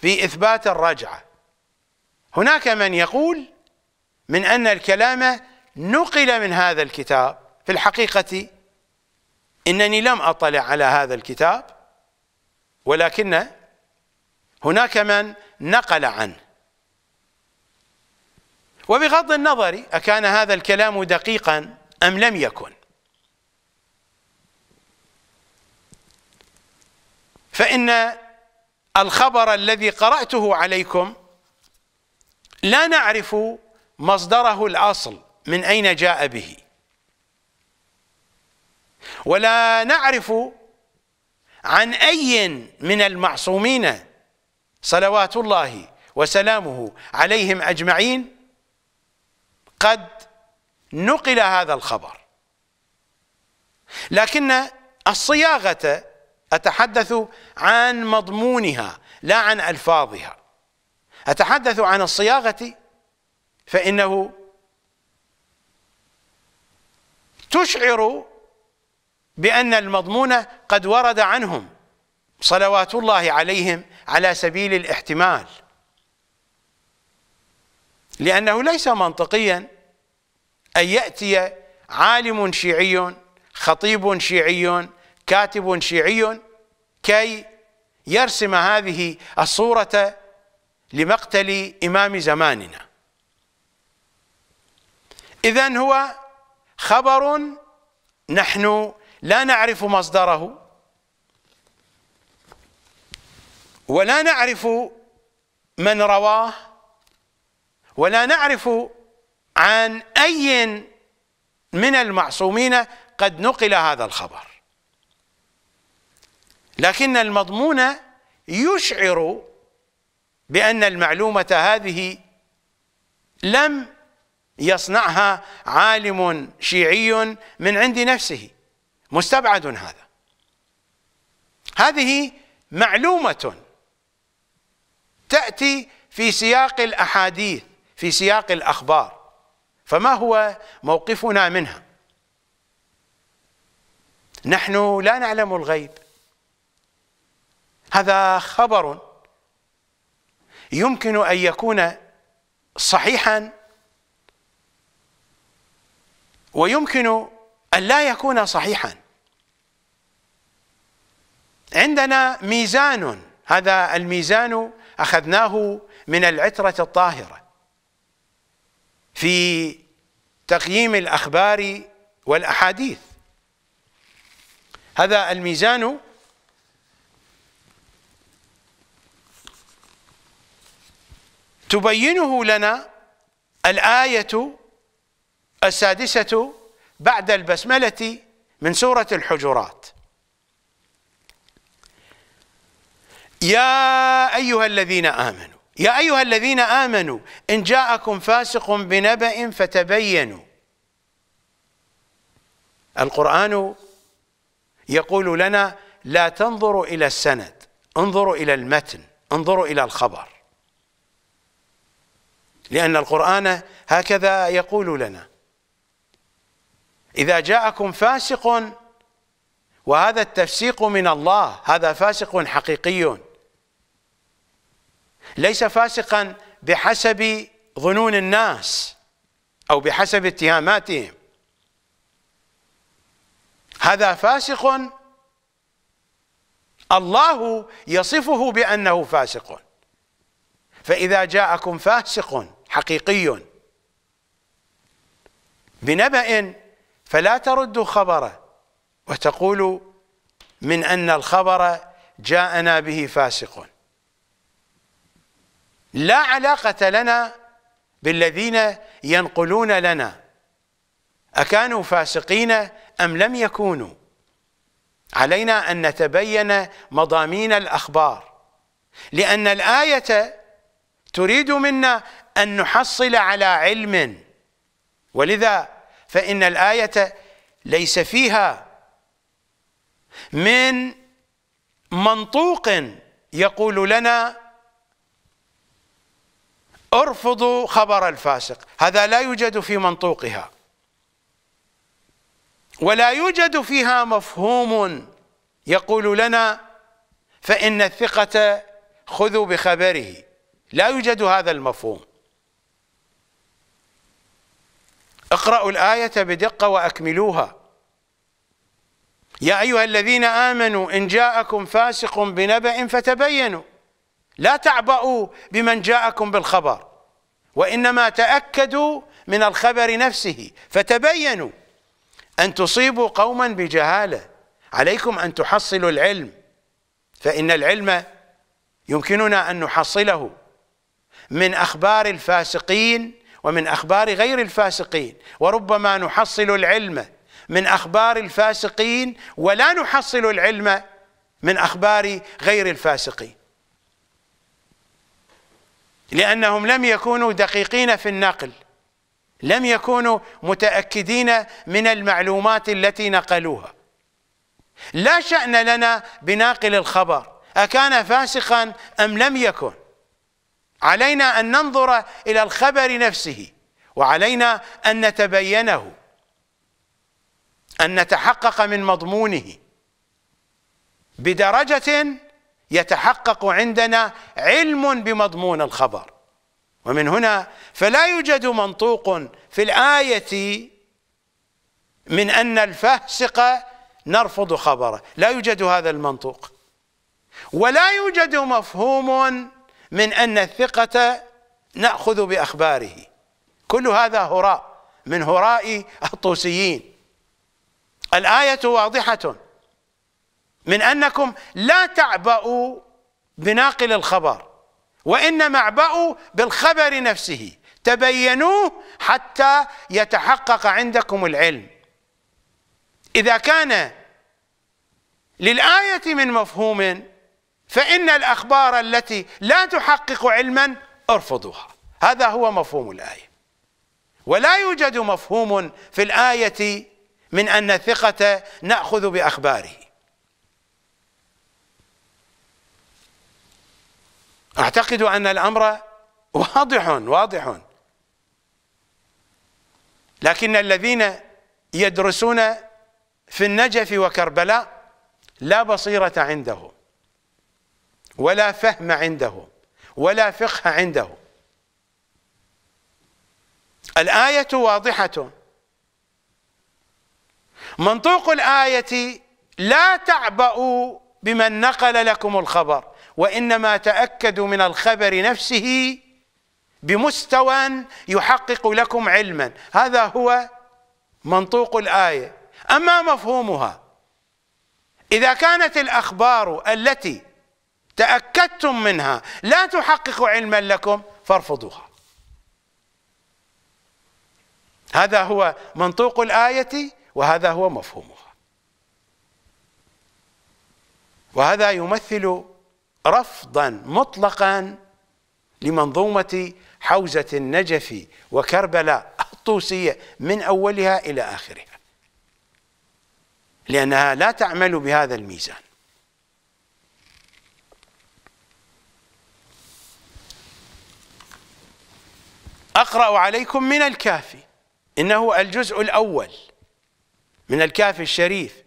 في إثبات الرجعة هناك من يقول من أن الكلام نقل من هذا الكتاب في الحقيقة إنني لم أطلع على هذا الكتاب ولكن هناك من نقل عنه وبغض النظر أكان هذا الكلام دقيقا أم لم يكن فإن الخبر الذي قرأته عليكم لا نعرف مصدره الاصل من اين جاء به ولا نعرف عن اي من المعصومين صلوات الله وسلامه عليهم اجمعين قد نقل هذا الخبر لكن الصياغه اتحدث عن مضمونها لا عن الفاظها أتحدث عن الصياغة فإنه تشعر بأن المضمون قد ورد عنهم صلوات الله عليهم على سبيل الاحتمال لأنه ليس منطقيا أن يأتي عالم شيعي خطيب شيعي كاتب شيعي كي يرسم هذه الصورة لمقتل إمام زماننا إذا هو خبر نحن لا نعرف مصدره ولا نعرف من رواه ولا نعرف عن أي من المعصومين قد نقل هذا الخبر لكن المضمون يشعر بأن المعلومة هذه لم يصنعها عالم شيعي من عند نفسه مستبعد هذا هذه معلومة تأتي في سياق الأحاديث في سياق الأخبار فما هو موقفنا منها نحن لا نعلم الغيب هذا خبر يمكن ان يكون صحيحا ويمكن ان لا يكون صحيحا عندنا ميزان هذا الميزان اخذناه من العتره الطاهره في تقييم الاخبار والاحاديث هذا الميزان تبينه لنا الآية السادسة بعد البسملة من سورة الحجرات يا أيها الذين آمنوا يا أيها الذين آمنوا إن جاءكم فاسق بنبأ فتبينوا القرآن يقول لنا لا تنظروا إلى السند انظروا إلى المتن انظروا إلى الخبر لأن القرآن هكذا يقول لنا إذا جاءكم فاسق وهذا التفسيق من الله هذا فاسق حقيقي ليس فاسقا بحسب ظنون الناس أو بحسب اتهاماتهم هذا فاسق الله يصفه بأنه فاسق فإذا جاءكم فاسق حقيقي بنبأ فلا ترد خبره وتقول من أن الخبر جاءنا به فاسق لا علاقة لنا بالذين ينقلون لنا أكانوا فاسقين أم لم يكونوا علينا أن نتبين مضامين الأخبار لأن الآية تريد منا أن نحصل على علم ولذا فإن الآية ليس فيها من منطوق يقول لنا ارفضوا خبر الفاسق هذا لا يوجد في منطوقها ولا يوجد فيها مفهوم يقول لنا فإن الثقة خذوا بخبره لا يوجد هذا المفهوم اقرأوا الآية بدقة وأكملوها يا أيها الذين آمنوا إن جاءكم فاسق بنبأ فتبينوا لا تعبأوا بمن جاءكم بالخبر وإنما تأكدوا من الخبر نفسه فتبينوا أن تصيبوا قوما بجهالة عليكم أن تحصلوا العلم فإن العلم يمكننا أن نحصله من أخبار الفاسقين ومن أخبار غير الفاسقين وربما نحصل العلم من أخبار الفاسقين ولا نحصل العلم من أخبار غير الفاسقين لأنهم لم يكونوا دقيقين في النقل لم يكونوا متأكدين من المعلومات التي نقلوها لا شأن لنا بناقل الخبر أكان فاسقا أم لم يكن علينا أن ننظر إلى الخبر نفسه وعلينا أن نتبينه أن نتحقق من مضمونه بدرجة يتحقق عندنا علم بمضمون الخبر ومن هنا فلا يوجد منطوق في الآية من أن الفاسق نرفض خبره لا يوجد هذا المنطوق ولا يوجد مفهوم من أن الثقة نأخذ بأخباره كل هذا هراء من هراء الطوسيين الآية واضحة من أنكم لا تعبأوا بناقل الخبر وإنما اعبأوا بالخبر نفسه تبينوه حتى يتحقق عندكم العلم إذا كان للآية من مفهوم فإن الأخبار التي لا تحقق علما ارفضوها هذا هو مفهوم الآية ولا يوجد مفهوم في الآية من أن الثقة نأخذ بأخباره أعتقد أن الأمر واضح واضح لكن الذين يدرسون في النجف وكربلاء لا بصيرة عندهم ولا فهم عندهم ولا فقه عندهم الآية واضحة منطوق الآية لا تعبأوا بمن نقل لكم الخبر وإنما تأكدوا من الخبر نفسه بمستوى يحقق لكم علما هذا هو منطوق الآية أما مفهومها إذا كانت الأخبار التي تأكدتم منها لا تحقق علما لكم فارفضوها هذا هو منطوق الآية وهذا هو مفهومها وهذا يمثل رفضا مطلقا لمنظومة حوزة النجف وكربلاء الطوسية من أولها إلى آخرها لأنها لا تعمل بهذا الميزان أقرأ عليكم من الكافي إنه الجزء الأول من الكافي الشريف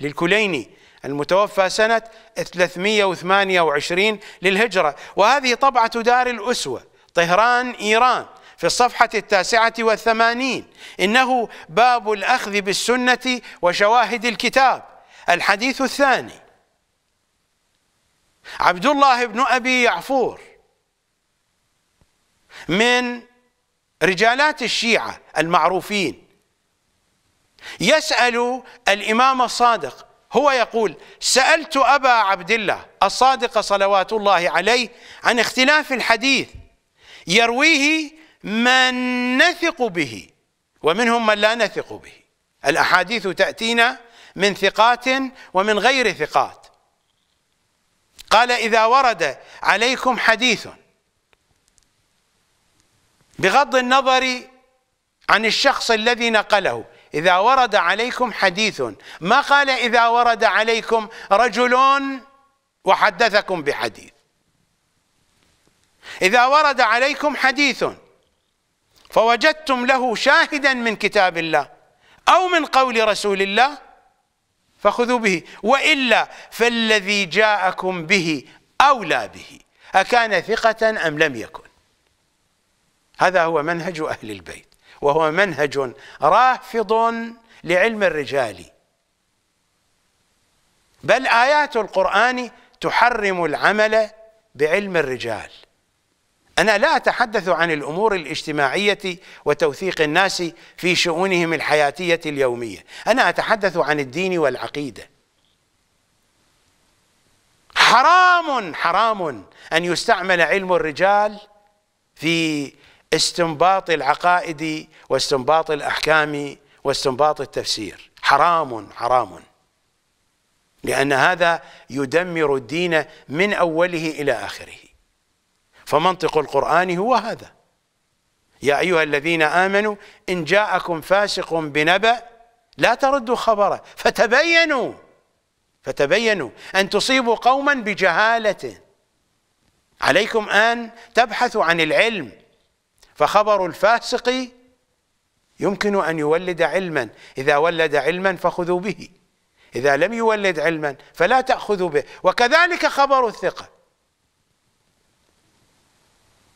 للكليني المتوفى سنة 328 للهجرة وهذه طبعة دار الأسوة طهران إيران في الصفحة التاسعة والثمانين إنه باب الأخذ بالسنة وشواهد الكتاب الحديث الثاني عبد الله بن أبي يعفور من رجالات الشيعة المعروفين يسأل الإمام الصادق هو يقول سألت أبا عبد الله الصادق صلوات الله عليه عن اختلاف الحديث يرويه من نثق به ومنهم من لا نثق به الأحاديث تأتينا من ثقات ومن غير ثقات قال إذا ورد عليكم حديث بغض النظر عن الشخص الذي نقله إذا ورد عليكم حديث ما قال إذا ورد عليكم رجل وحدثكم بحديث إذا ورد عليكم حديث فوجدتم له شاهدا من كتاب الله أو من قول رسول الله فخذوا به وإلا فالذي جاءكم به أولى به أكان ثقة أم لم يكن هذا هو منهج أهل البيت وهو منهج رافض لعلم الرجال بل آيات القرآن تحرم العمل بعلم الرجال أنا لا أتحدث عن الأمور الاجتماعية وتوثيق الناس في شؤونهم الحياتية اليومية أنا أتحدث عن الدين والعقيدة حرام حرام أن يستعمل علم الرجال في استنباط العقائد واستنباط الأحكام واستنباط التفسير حرام حرام لأن هذا يدمر الدين من أوله إلى آخره فمنطق القرآن هو هذا يا أيها الذين آمنوا إن جاءكم فاسق بنبأ لا تردوا خبره فتبينوا فتبينوا أن تصيبوا قوما بجهالة عليكم أن تبحثوا عن العلم فخبر الفاسق يمكن أن يولد علما إذا ولد علما فخذوا به إذا لم يولد علما فلا تأخذوا به وكذلك خبر الثقة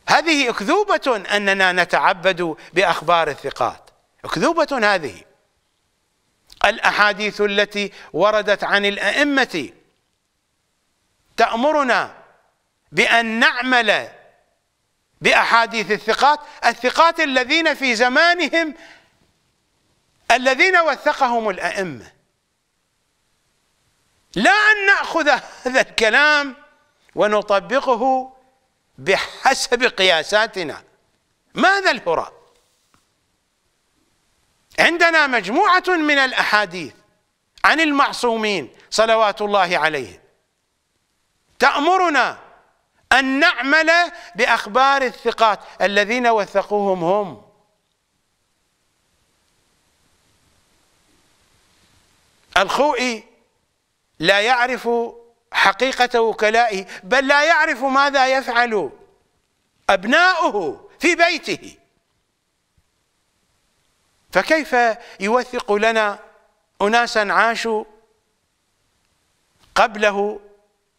هذه أكذوبة أننا نتعبد بأخبار الثقات أكذوبة هذه الأحاديث التي وردت عن الأئمة تأمرنا بأن نعمل باحاديث الثقات الثقات الذين في زمانهم الذين وثقهم الائمه لا ان ناخذ هذا الكلام ونطبقه بحسب قياساتنا ماذا الهراء عندنا مجموعه من الاحاديث عن المعصومين صلوات الله عليهم تامرنا أن نعمل بأخبار الثقات الذين وثقوهم هم الخوئي لا يعرف حقيقة وكلائه بل لا يعرف ماذا يفعل أبناؤه في بيته فكيف يوثق لنا أناسا عاشوا قبله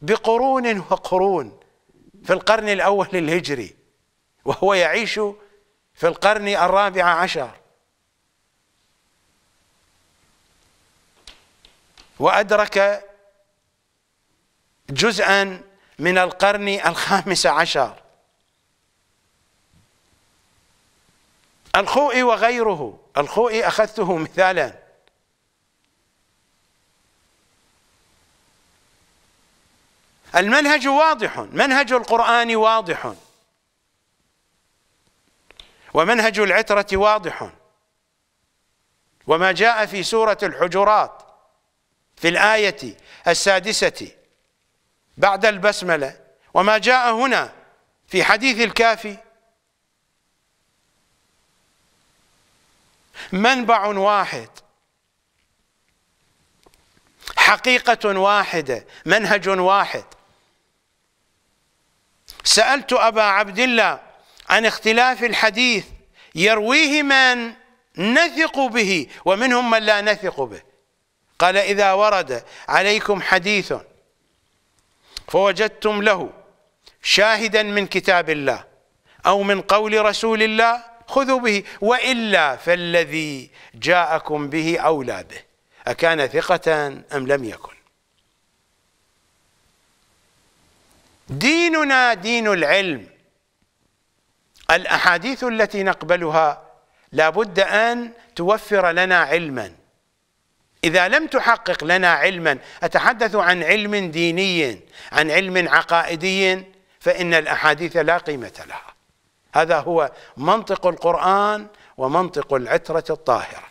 بقرون وقرون في القرن الأول الهجري وهو يعيش في القرن الرابع عشر وأدرك جزءا من القرن الخامس عشر الخوئي وغيره الخوئي أخذته مثالا المنهج واضح منهج القرآن واضح ومنهج العترة واضح وما جاء في سورة الحجرات في الآية السادسة بعد البسملة وما جاء هنا في حديث الكافي منبع واحد حقيقة واحدة منهج واحد سألت أبا عبد الله عن اختلاف الحديث يرويه من نثق به ومنهم من لا نثق به قال إذا ورد عليكم حديث فوجدتم له شاهدا من كتاب الله أو من قول رسول الله خذوا به وإلا فالذي جاءكم به أولى به أكان ثقة أم لم يكن ديننا دين العلم الأحاديث التي نقبلها لابد أن توفر لنا علما إذا لم تحقق لنا علما أتحدث عن علم ديني عن علم عقائدي فإن الأحاديث لا قيمة لها هذا هو منطق القرآن ومنطق العترة الطاهرة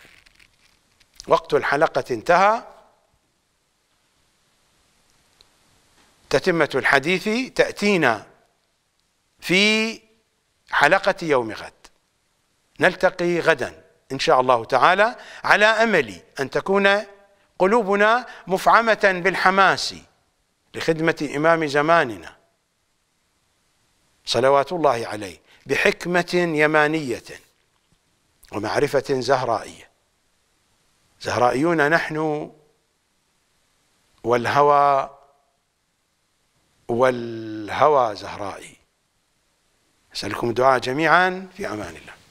وقت الحلقة انتهى تتمة الحديث تأتينا في حلقة يوم غد نلتقي غدا إن شاء الله تعالى على أمل أن تكون قلوبنا مفعمة بالحماس لخدمة إمام زماننا صلوات الله عليه بحكمة يمانية ومعرفة زهرائية زهرائيون نحن والهوى والهوى زهرائي أسألكم الدعاء جميعا في أمان الله